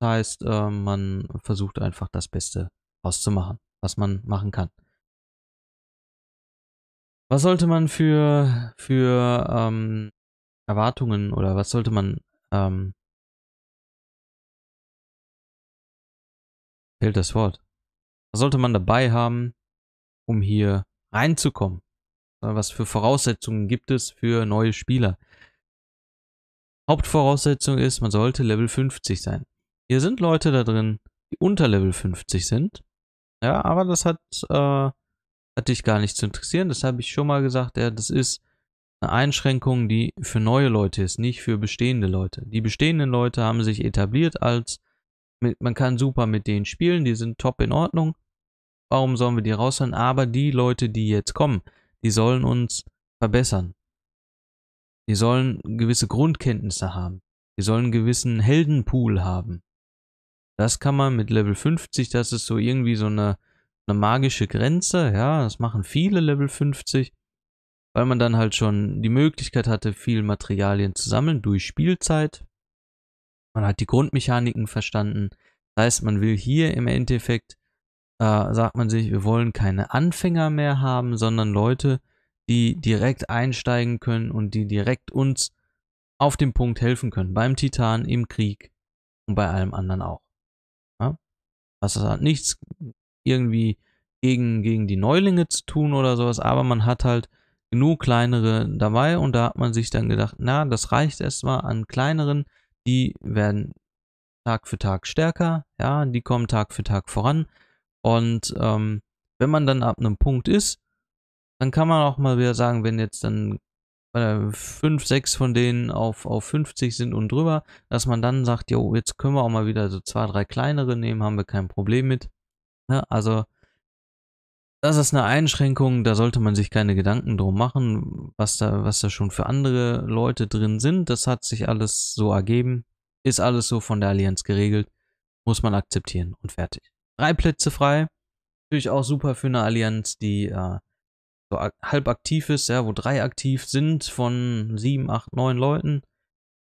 Das heißt, äh, man versucht einfach das Beste auszumachen, was man machen kann. Was sollte man für, für ähm, Erwartungen oder was sollte man... Ähm, fehlt das Wort. Was sollte man dabei haben, um hier reinzukommen? Äh, was für Voraussetzungen gibt es für neue Spieler? Hauptvoraussetzung ist, man sollte Level 50 sein. Hier sind Leute da drin, die unter Level 50 sind. Ja, aber das hat, äh, hat dich gar nicht zu interessieren. Das habe ich schon mal gesagt. Ja, das ist eine Einschränkung, die für neue Leute ist, nicht für bestehende Leute. Die bestehenden Leute haben sich etabliert als, mit, man kann super mit denen spielen, die sind top in Ordnung. Warum sollen wir die raushauen? Aber die Leute, die jetzt kommen, die sollen uns verbessern. Die sollen gewisse Grundkenntnisse haben. Die sollen einen gewissen Heldenpool haben. Das kann man mit Level 50, das ist so irgendwie so eine, eine magische Grenze. Ja, das machen viele Level 50, weil man dann halt schon die Möglichkeit hatte, viel Materialien zu sammeln durch Spielzeit. Man hat die Grundmechaniken verstanden. Das heißt, man will hier im Endeffekt, äh, sagt man sich, wir wollen keine Anfänger mehr haben, sondern Leute, die direkt einsteigen können und die direkt uns auf dem Punkt helfen können. Beim Titan, im Krieg und bei allem anderen auch. Ja? Das also hat nichts irgendwie gegen, gegen die Neulinge zu tun oder sowas, aber man hat halt genug kleinere dabei und da hat man sich dann gedacht, na, das reicht erstmal an kleineren, die werden Tag für Tag stärker, ja, die kommen Tag für Tag voran und ähm, wenn man dann ab einem Punkt ist, dann kann man auch mal wieder sagen, wenn jetzt dann äh, 5, 6 von denen auf, auf 50 sind und drüber, dass man dann sagt, jo, jetzt können wir auch mal wieder so zwei, drei kleinere nehmen, haben wir kein Problem mit. Ja, ne, also das ist eine Einschränkung, da sollte man sich keine Gedanken drum machen, was da, was da schon für andere Leute drin sind. Das hat sich alles so ergeben, ist alles so von der Allianz geregelt, muss man akzeptieren und fertig. Drei Plätze frei, natürlich auch super für eine Allianz, die äh, so halb aktiv ist, ja, wo drei aktiv sind von sieben, acht, neun Leuten,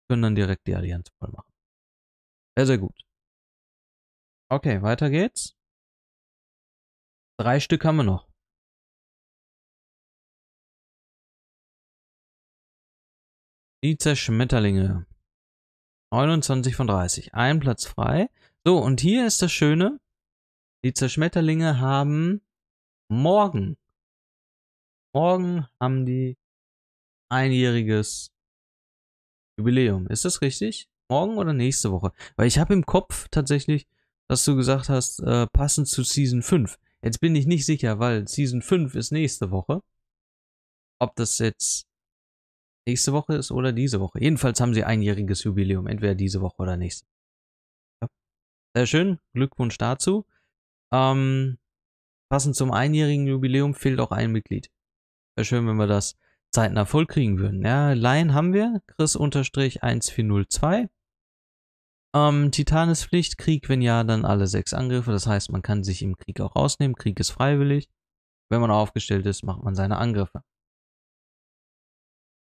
können dann direkt die Allianz voll machen. Sehr, sehr gut. Okay, weiter geht's. Drei Stück haben wir noch. Die Zerschmetterlinge. 29 von 30. Ein Platz frei. So, und hier ist das Schöne. Die Zerschmetterlinge haben morgen Morgen haben die einjähriges Jubiläum. Ist das richtig? Morgen oder nächste Woche? Weil ich habe im Kopf tatsächlich, dass du gesagt hast, äh, passend zu Season 5. Jetzt bin ich nicht sicher, weil Season 5 ist nächste Woche. Ob das jetzt nächste Woche ist oder diese Woche. Jedenfalls haben sie einjähriges Jubiläum, entweder diese Woche oder nächste. Ja. Sehr schön, Glückwunsch dazu. Ähm, passend zum einjährigen Jubiläum fehlt auch ein Mitglied. Wäre schön, wenn wir das zeitnah voll kriegen würden. Ja, Line haben wir, Chris-1402. unterstrich Ähm, Titan Krieg, wenn ja, dann alle sechs Angriffe. Das heißt, man kann sich im Krieg auch rausnehmen. Krieg ist freiwillig. Wenn man aufgestellt ist, macht man seine Angriffe.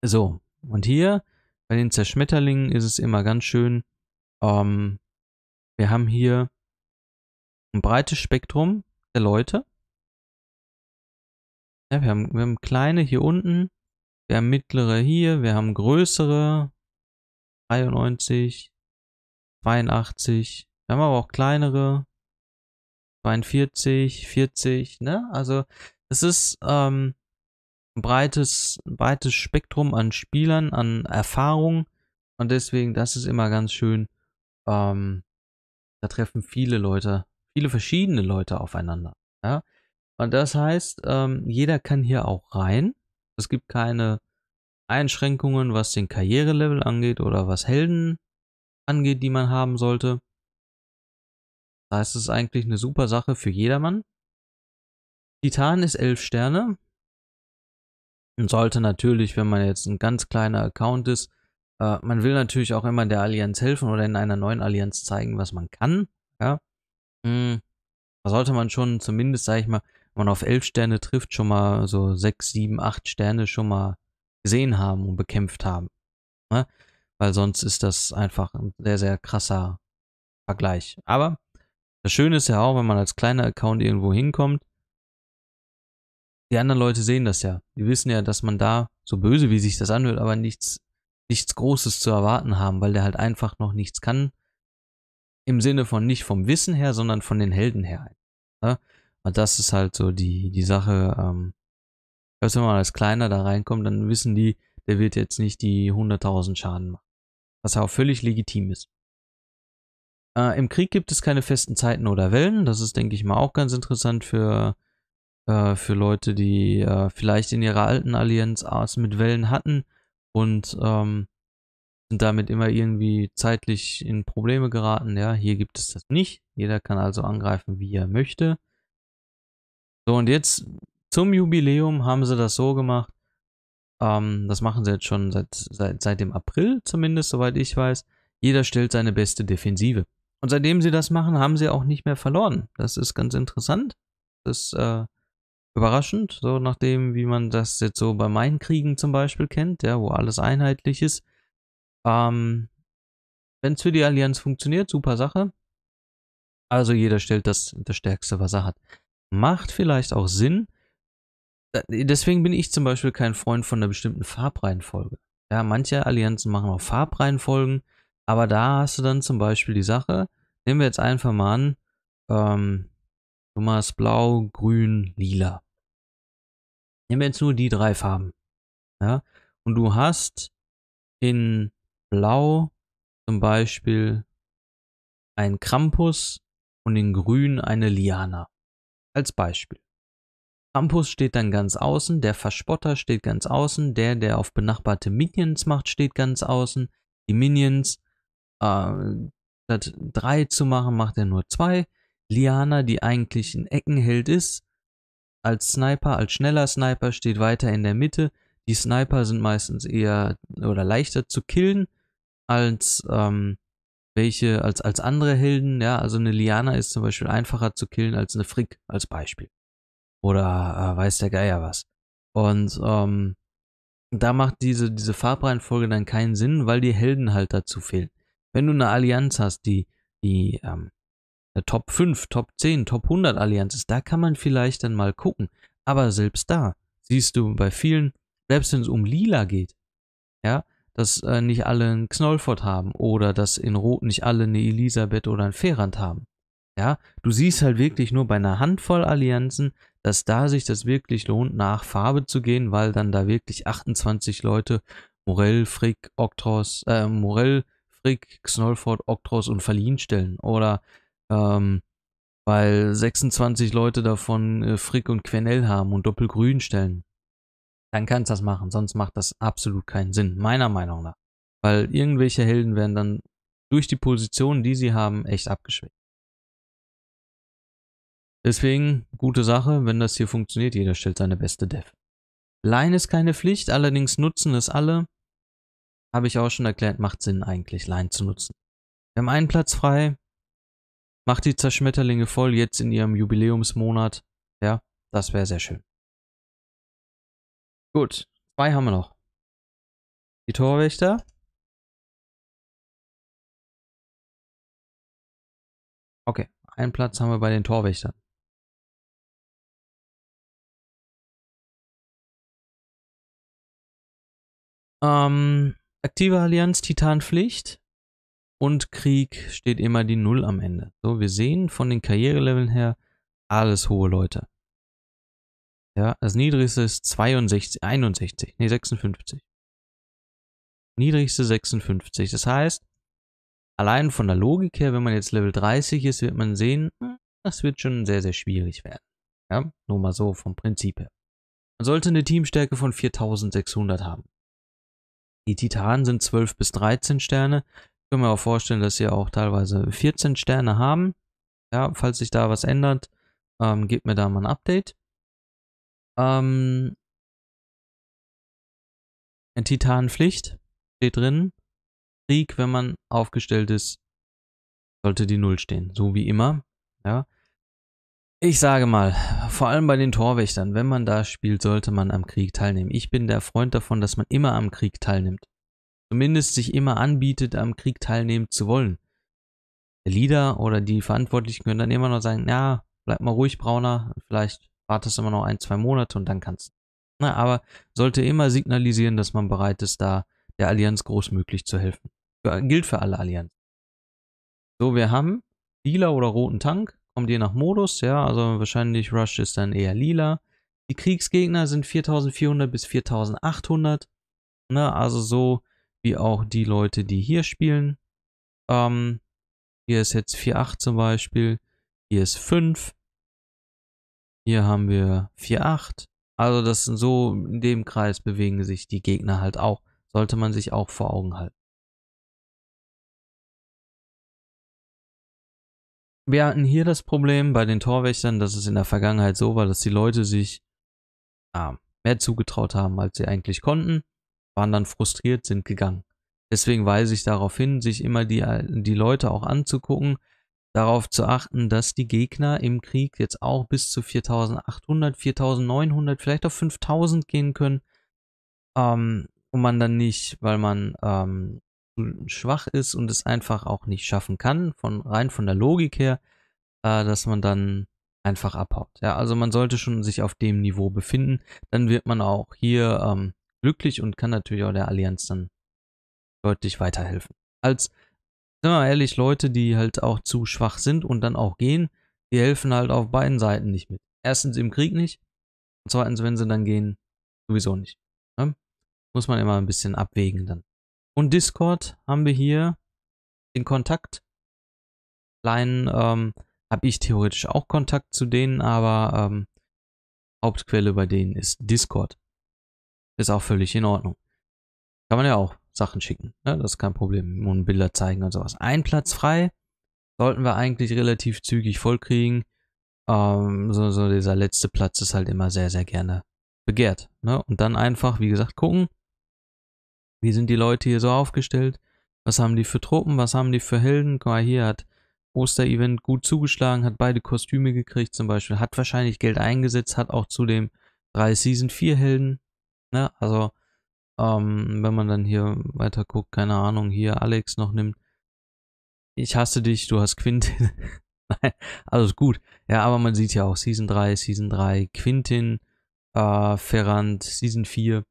So, und hier bei den Zerschmetterlingen ist es immer ganz schön. Ähm, wir haben hier ein breites Spektrum der Leute. Ja, wir, haben, wir haben kleine hier unten, wir haben mittlere hier, wir haben größere, 93, 82, wir haben aber auch kleinere, 42, 40, ne? Also es ist ähm, ein breites, ein breites Spektrum an Spielern, an Erfahrung und deswegen, das ist immer ganz schön. Ähm, da treffen viele Leute, viele verschiedene Leute aufeinander. Ja? Und das heißt, ähm, jeder kann hier auch rein. Es gibt keine Einschränkungen, was den Karrierelevel angeht oder was Helden angeht, die man haben sollte. Das heißt, es ist eigentlich eine super Sache für jedermann. Titan ist 11 Sterne. Und sollte natürlich, wenn man jetzt ein ganz kleiner Account ist, äh, man will natürlich auch immer der Allianz helfen oder in einer neuen Allianz zeigen, was man kann. Ja. Hm, da sollte man schon zumindest, sag ich mal, man auf elf Sterne trifft, schon mal so sechs, sieben, acht Sterne schon mal gesehen haben und bekämpft haben. Ne? Weil sonst ist das einfach ein sehr, sehr krasser Vergleich. Aber das Schöne ist ja auch, wenn man als kleiner Account irgendwo hinkommt, die anderen Leute sehen das ja. Die wissen ja, dass man da, so böse wie sich das anhört, aber nichts, nichts Großes zu erwarten haben, weil der halt einfach noch nichts kann. Im Sinne von nicht vom Wissen her, sondern von den Helden her. Ne? Und das ist halt so die, die Sache. Ähm, also wenn man als Kleiner da reinkommt, dann wissen die, der wird jetzt nicht die 100.000 Schaden machen. Was ja auch völlig legitim ist. Äh, Im Krieg gibt es keine festen Zeiten oder Wellen. Das ist, denke ich mal, auch ganz interessant für, äh, für Leute, die äh, vielleicht in ihrer alten Allianz Ars mit Wellen hatten und ähm, sind damit immer irgendwie zeitlich in Probleme geraten. Ja, hier gibt es das nicht. Jeder kann also angreifen, wie er möchte. So, und jetzt zum Jubiläum haben sie das so gemacht. Ähm, das machen sie jetzt schon seit, seit, seit dem April zumindest, soweit ich weiß. Jeder stellt seine beste Defensive. Und seitdem sie das machen, haben sie auch nicht mehr verloren. Das ist ganz interessant. Das ist äh, überraschend, so nachdem, wie man das jetzt so bei meinen Kriegen zum Beispiel kennt, ja, wo alles einheitlich ist. Ähm, Wenn es für die Allianz funktioniert, super Sache. Also jeder stellt das, das stärkste, was er hat macht vielleicht auch Sinn. Deswegen bin ich zum Beispiel kein Freund von einer bestimmten Farbreihenfolge. Ja, manche Allianzen machen auch Farbreihenfolgen, aber da hast du dann zum Beispiel die Sache, nehmen wir jetzt einfach mal an, ähm, du machst blau, grün, lila. Nehmen wir jetzt nur die drei Farben. Ja, und du hast in blau zum Beispiel ein Krampus und in grün eine Liana. Als Beispiel. Krampus steht dann ganz außen, der Verspotter steht ganz außen, der, der auf benachbarte Minions macht, steht ganz außen. Die Minions, äh, statt drei zu machen, macht er nur zwei. Liana, die eigentlich ein Eckenheld ist, als Sniper, als schneller Sniper steht weiter in der Mitte. Die Sniper sind meistens eher oder leichter zu killen als ähm, welche als, als andere Helden, ja, also eine Liana ist zum Beispiel einfacher zu killen als eine Frick, als Beispiel. Oder äh, weiß der Geier was. Und ähm, da macht diese, diese Farbreihenfolge dann keinen Sinn, weil die Helden halt dazu fehlen. Wenn du eine Allianz hast, die, die ähm, Top 5, Top 10, Top 100 Allianz ist, da kann man vielleicht dann mal gucken. Aber selbst da siehst du bei vielen, selbst wenn es um Lila geht, ja, dass äh, nicht alle einen Knollfort haben oder dass in Rot nicht alle eine Elisabeth oder ein Ferrand haben. Ja, du siehst halt wirklich nur bei einer Handvoll Allianzen, dass da sich das wirklich lohnt, nach Farbe zu gehen, weil dann da wirklich 28 Leute Morell, Frick, Oktros, äh, Morell, Frick, Knollfort, Oktros und Verliehen stellen. Oder ähm, weil 26 Leute davon äh, Frick und Quenell haben und Doppelgrün stellen dann kannst du das machen. Sonst macht das absolut keinen Sinn, meiner Meinung nach. Weil irgendwelche Helden werden dann durch die Position, die sie haben, echt abgeschwächt. Deswegen, gute Sache, wenn das hier funktioniert, jeder stellt seine beste Dev. Line ist keine Pflicht, allerdings nutzen es alle. Habe ich auch schon erklärt, macht Sinn eigentlich, Line zu nutzen. Wir haben einen Platz frei. Macht die Zerschmetterlinge voll jetzt in ihrem Jubiläumsmonat. Ja, das wäre sehr schön. Gut, zwei haben wir noch. Die Torwächter. Okay, einen Platz haben wir bei den Torwächtern. Ähm, aktive Allianz, Titanpflicht und Krieg steht immer die Null am Ende. So, wir sehen von den Karriereleveln her alles hohe Leute. Ja, das niedrigste ist 62, 61, nee, 56. Niedrigste 56. Das heißt, allein von der Logik her, wenn man jetzt Level 30 ist, wird man sehen, hm, das wird schon sehr, sehr schwierig werden. Ja, nur mal so vom Prinzip her. Man sollte eine Teamstärke von 4600 haben. Die Titanen sind 12 bis 13 Sterne. Können wir auch vorstellen, dass sie auch teilweise 14 Sterne haben. Ja, falls sich da was ändert, ähm, gebt mir da mal ein Update. Ähm, in Titanpflicht steht drin, Krieg, wenn man aufgestellt ist, sollte die Null stehen, so wie immer. Ja. Ich sage mal, vor allem bei den Torwächtern, wenn man da spielt, sollte man am Krieg teilnehmen. Ich bin der Freund davon, dass man immer am Krieg teilnimmt. Zumindest sich immer anbietet, am Krieg teilnehmen zu wollen. Der Leader oder die Verantwortlichen können dann immer noch sagen, ja, bleib mal ruhig, Brauner, vielleicht wartest immer noch ein, zwei Monate und dann kannst Na, ne, aber sollte immer signalisieren, dass man bereit ist, da der Allianz großmöglich zu helfen. Gilt für alle Allianzen. So, wir haben lila oder roten Tank, kommt je nach Modus, ja, also wahrscheinlich Rush ist dann eher lila. Die Kriegsgegner sind 4400 bis 4800, ne, also so wie auch die Leute, die hier spielen. Ähm, hier ist jetzt 4,8 zum Beispiel, hier ist 5, hier haben wir 4-8. Also das sind so, in dem Kreis bewegen sich die Gegner halt auch. Sollte man sich auch vor Augen halten. Wir hatten hier das Problem bei den Torwächtern, dass es in der Vergangenheit so war, dass die Leute sich ah, mehr zugetraut haben, als sie eigentlich konnten, waren dann frustriert, sind gegangen. Deswegen weise ich darauf hin, sich immer die, die Leute auch anzugucken, darauf zu achten, dass die Gegner im Krieg jetzt auch bis zu 4800, 4900, vielleicht auf 5000 gehen können. Ähm, und man dann nicht, weil man ähm, schwach ist und es einfach auch nicht schaffen kann, von rein von der Logik her, äh, dass man dann einfach abhaut. Ja, also man sollte schon sich auf dem Niveau befinden, dann wird man auch hier ähm, glücklich und kann natürlich auch der Allianz dann deutlich weiterhelfen. Als sind wir mal ehrlich, Leute, die halt auch zu schwach sind und dann auch gehen, die helfen halt auf beiden Seiten nicht mit. Erstens im Krieg nicht und zweitens, wenn sie dann gehen, sowieso nicht. Ja? Ne? Muss man immer ein bisschen abwägen dann. Und Discord haben wir hier den Kontakt. Klein ähm, habe ich theoretisch auch Kontakt zu denen, aber ähm, Hauptquelle bei denen ist Discord. Ist auch völlig in Ordnung. Kann man ja auch Sachen schicken. Ne? Das ist kein Problem. Und Bilder zeigen und sowas. Ein Platz frei sollten wir eigentlich relativ zügig vollkriegen. Ähm, so, so dieser letzte Platz ist halt immer sehr, sehr gerne begehrt. Ne? Und dann einfach, wie gesagt, gucken, wie sind die Leute hier so aufgestellt, was haben die für Truppen, was haben die für Helden. Guck mal, hier hat Osterevent gut zugeschlagen, hat beide Kostüme gekriegt zum Beispiel, hat wahrscheinlich Geld eingesetzt, hat auch zudem drei Season 4 Helden. Ne? Also ähm, wenn man dann hier weiter guckt, keine Ahnung, hier Alex noch nimmt. Ich hasse dich, du hast Quintin. Nein, *laughs* alles gut. Ja, aber man sieht ja auch Season 3, Season 3, Quintin, äh, Ferrand, Season 4.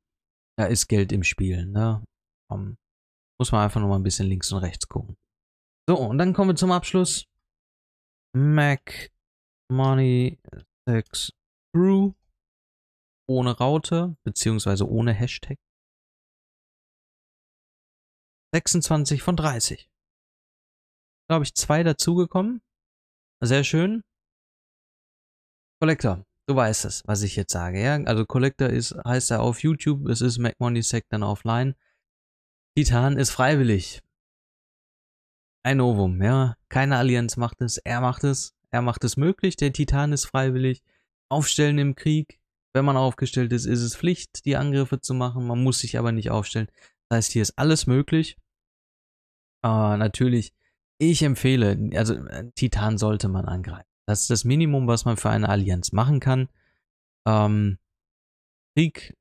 Da ist Geld im Spiel, ne? Ähm, muss man einfach nochmal ein bisschen links und rechts gucken. So, und dann kommen wir zum Abschluss. Mac Money Sex True ohne Raute, beziehungsweise ohne Hashtag. 26 von 30. Glaube ich, zwei dazugekommen. Sehr schön. Collector, du weißt es, was ich jetzt sage, ja? Also Collector ist, heißt er auf YouTube, es ist MacMoneySec dann offline. Titan ist freiwillig. Ein Novum, ja. Keine Allianz macht es, er macht es. Er macht es möglich, der Titan ist freiwillig. Aufstellen im Krieg. Wenn man aufgestellt ist, ist es Pflicht, die Angriffe zu machen. Man muss sich aber nicht aufstellen. Das heißt, hier ist alles möglich. Aber äh, natürlich, ich empfehle, also äh, Titan sollte man angreifen. Das ist das Minimum, was man für eine Allianz machen kann. Ähm, Krieg,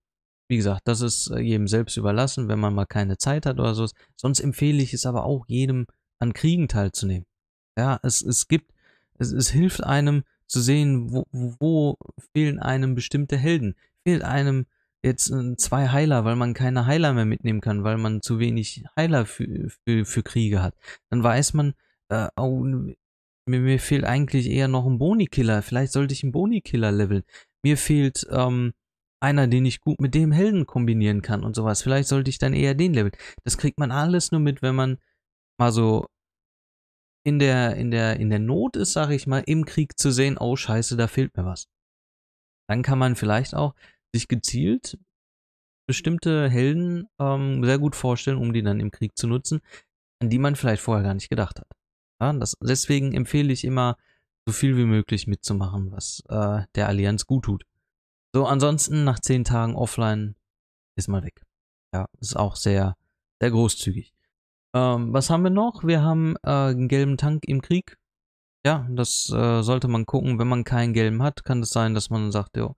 wie gesagt, das ist äh, jedem selbst überlassen, wenn man mal keine Zeit hat oder so. Sonst empfehle ich es aber auch jedem, an Kriegen teilzunehmen. Ja, es, es gibt, es, es hilft einem zu sehen, wo, wo fehlen einem bestimmte Helden. Fehlt einem jetzt zwei Heiler, weil man keine Heiler mehr mitnehmen kann, weil man zu wenig Heiler für, für, für Kriege hat. Dann weiß man, äh, oh, mir, mir, fehlt eigentlich eher noch ein Boni-Killer. Vielleicht sollte ich einen Boni-Killer leveln. Mir fehlt ähm, einer, den ich gut mit dem Helden kombinieren kann und sowas. Vielleicht sollte ich dann eher den leveln. Das kriegt man alles nur mit, wenn man mal so in der, in der, in der Not ist, sag ich mal, im Krieg zu sehen, oh scheiße, da fehlt mir was. Dann kann man vielleicht auch sich gezielt bestimmte Helden ähm, sehr gut vorstellen, um die dann im Krieg zu nutzen, an die man vielleicht vorher gar nicht gedacht hat. Ja, das, deswegen empfehle ich immer, so viel wie möglich mitzumachen, was äh, der Allianz gut tut. So, ansonsten nach zehn Tagen offline ist mal weg. Ja, ist auch sehr, sehr großzügig. Ähm, was haben wir noch? Wir haben äh, einen gelben Tank im Krieg. Ja, das äh, sollte man gucken. Wenn man keinen gelben hat, kann es das sein, dass man sagt, jo,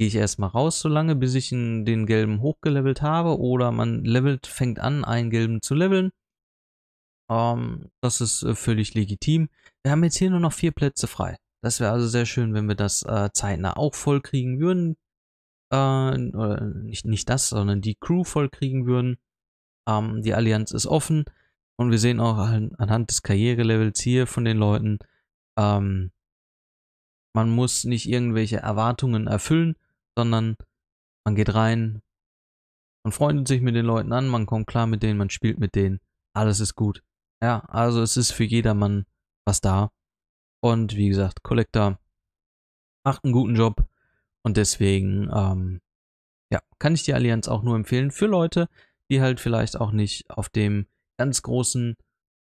gehe ich erstmal raus so lange, bis ich den gelben hochgelevelt habe oder man levelt, fängt an, einen gelben zu leveln. Ähm, das ist äh, völlig legitim. Wir haben jetzt hier nur noch vier Plätze frei. Das wäre also sehr schön, wenn wir das äh, zeitnah auch voll kriegen würden. Äh, nicht, nicht das, sondern die Crew voll kriegen würden. Ähm, die Allianz ist offen und wir sehen auch an, anhand des Karrierelevels hier von den Leuten, ähm, man muss nicht irgendwelche Erwartungen erfüllen, sondern man geht rein, man freundet sich mit den Leuten an, man kommt klar mit denen, man spielt mit denen, alles ist gut. Ja, also es ist für jedermann was da. Und wie gesagt, Collector macht einen guten Job und deswegen, ähm, ja, kann ich die Allianz auch nur empfehlen für Leute, die halt vielleicht auch nicht auf dem ganz großen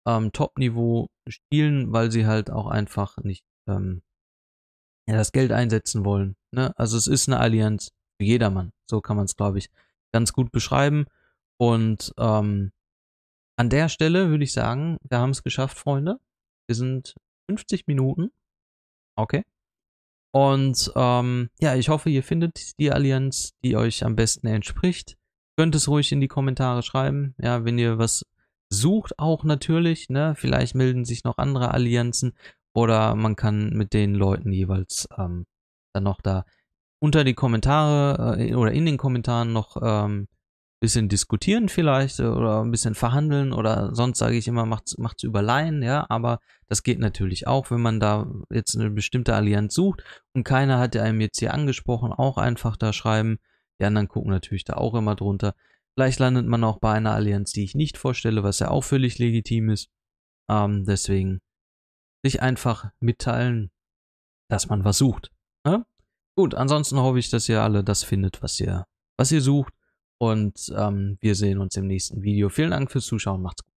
ähm, Top-Niveau spielen, weil sie halt auch einfach nicht ähm, ja, das Geld einsetzen wollen. Ne? Also es ist eine Allianz für jedermann. So kann man es, glaube ich, ganz gut beschreiben. Und ähm, an der Stelle würde ich sagen, wir haben es geschafft, Freunde. Wir sind 50 Minuten. Okay. Und ähm, ja, ich hoffe, ihr findet die Allianz, die euch am besten entspricht. Könnt es ruhig in die Kommentare schreiben. Ja, wenn ihr was sucht, auch natürlich. Ne? Vielleicht melden sich noch andere Allianzen oder man kann mit den Leuten jeweils ähm, dann noch da unter die Kommentare äh, oder in den Kommentaren noch ähm, bisschen diskutieren vielleicht äh, oder ein bisschen verhandeln oder sonst sage ich immer, macht es über Laien, ja, aber das geht natürlich auch, wenn man da jetzt eine bestimmte Allianz sucht und keiner hat ja einem jetzt hier angesprochen, auch einfach da schreiben. Die anderen gucken natürlich da auch immer drunter. Vielleicht landet man auch bei einer Allianz, die ich nicht vorstelle, was ja auch völlig legitim ist. Ähm, deswegen nicht einfach mitteilen, dass man was sucht. Ne? Gut, ansonsten hoffe ich, dass ihr alle das findet, was ihr, was ihr sucht. Und ähm, wir sehen uns im nächsten Video. Vielen Dank fürs Zuschauen. Macht's gut.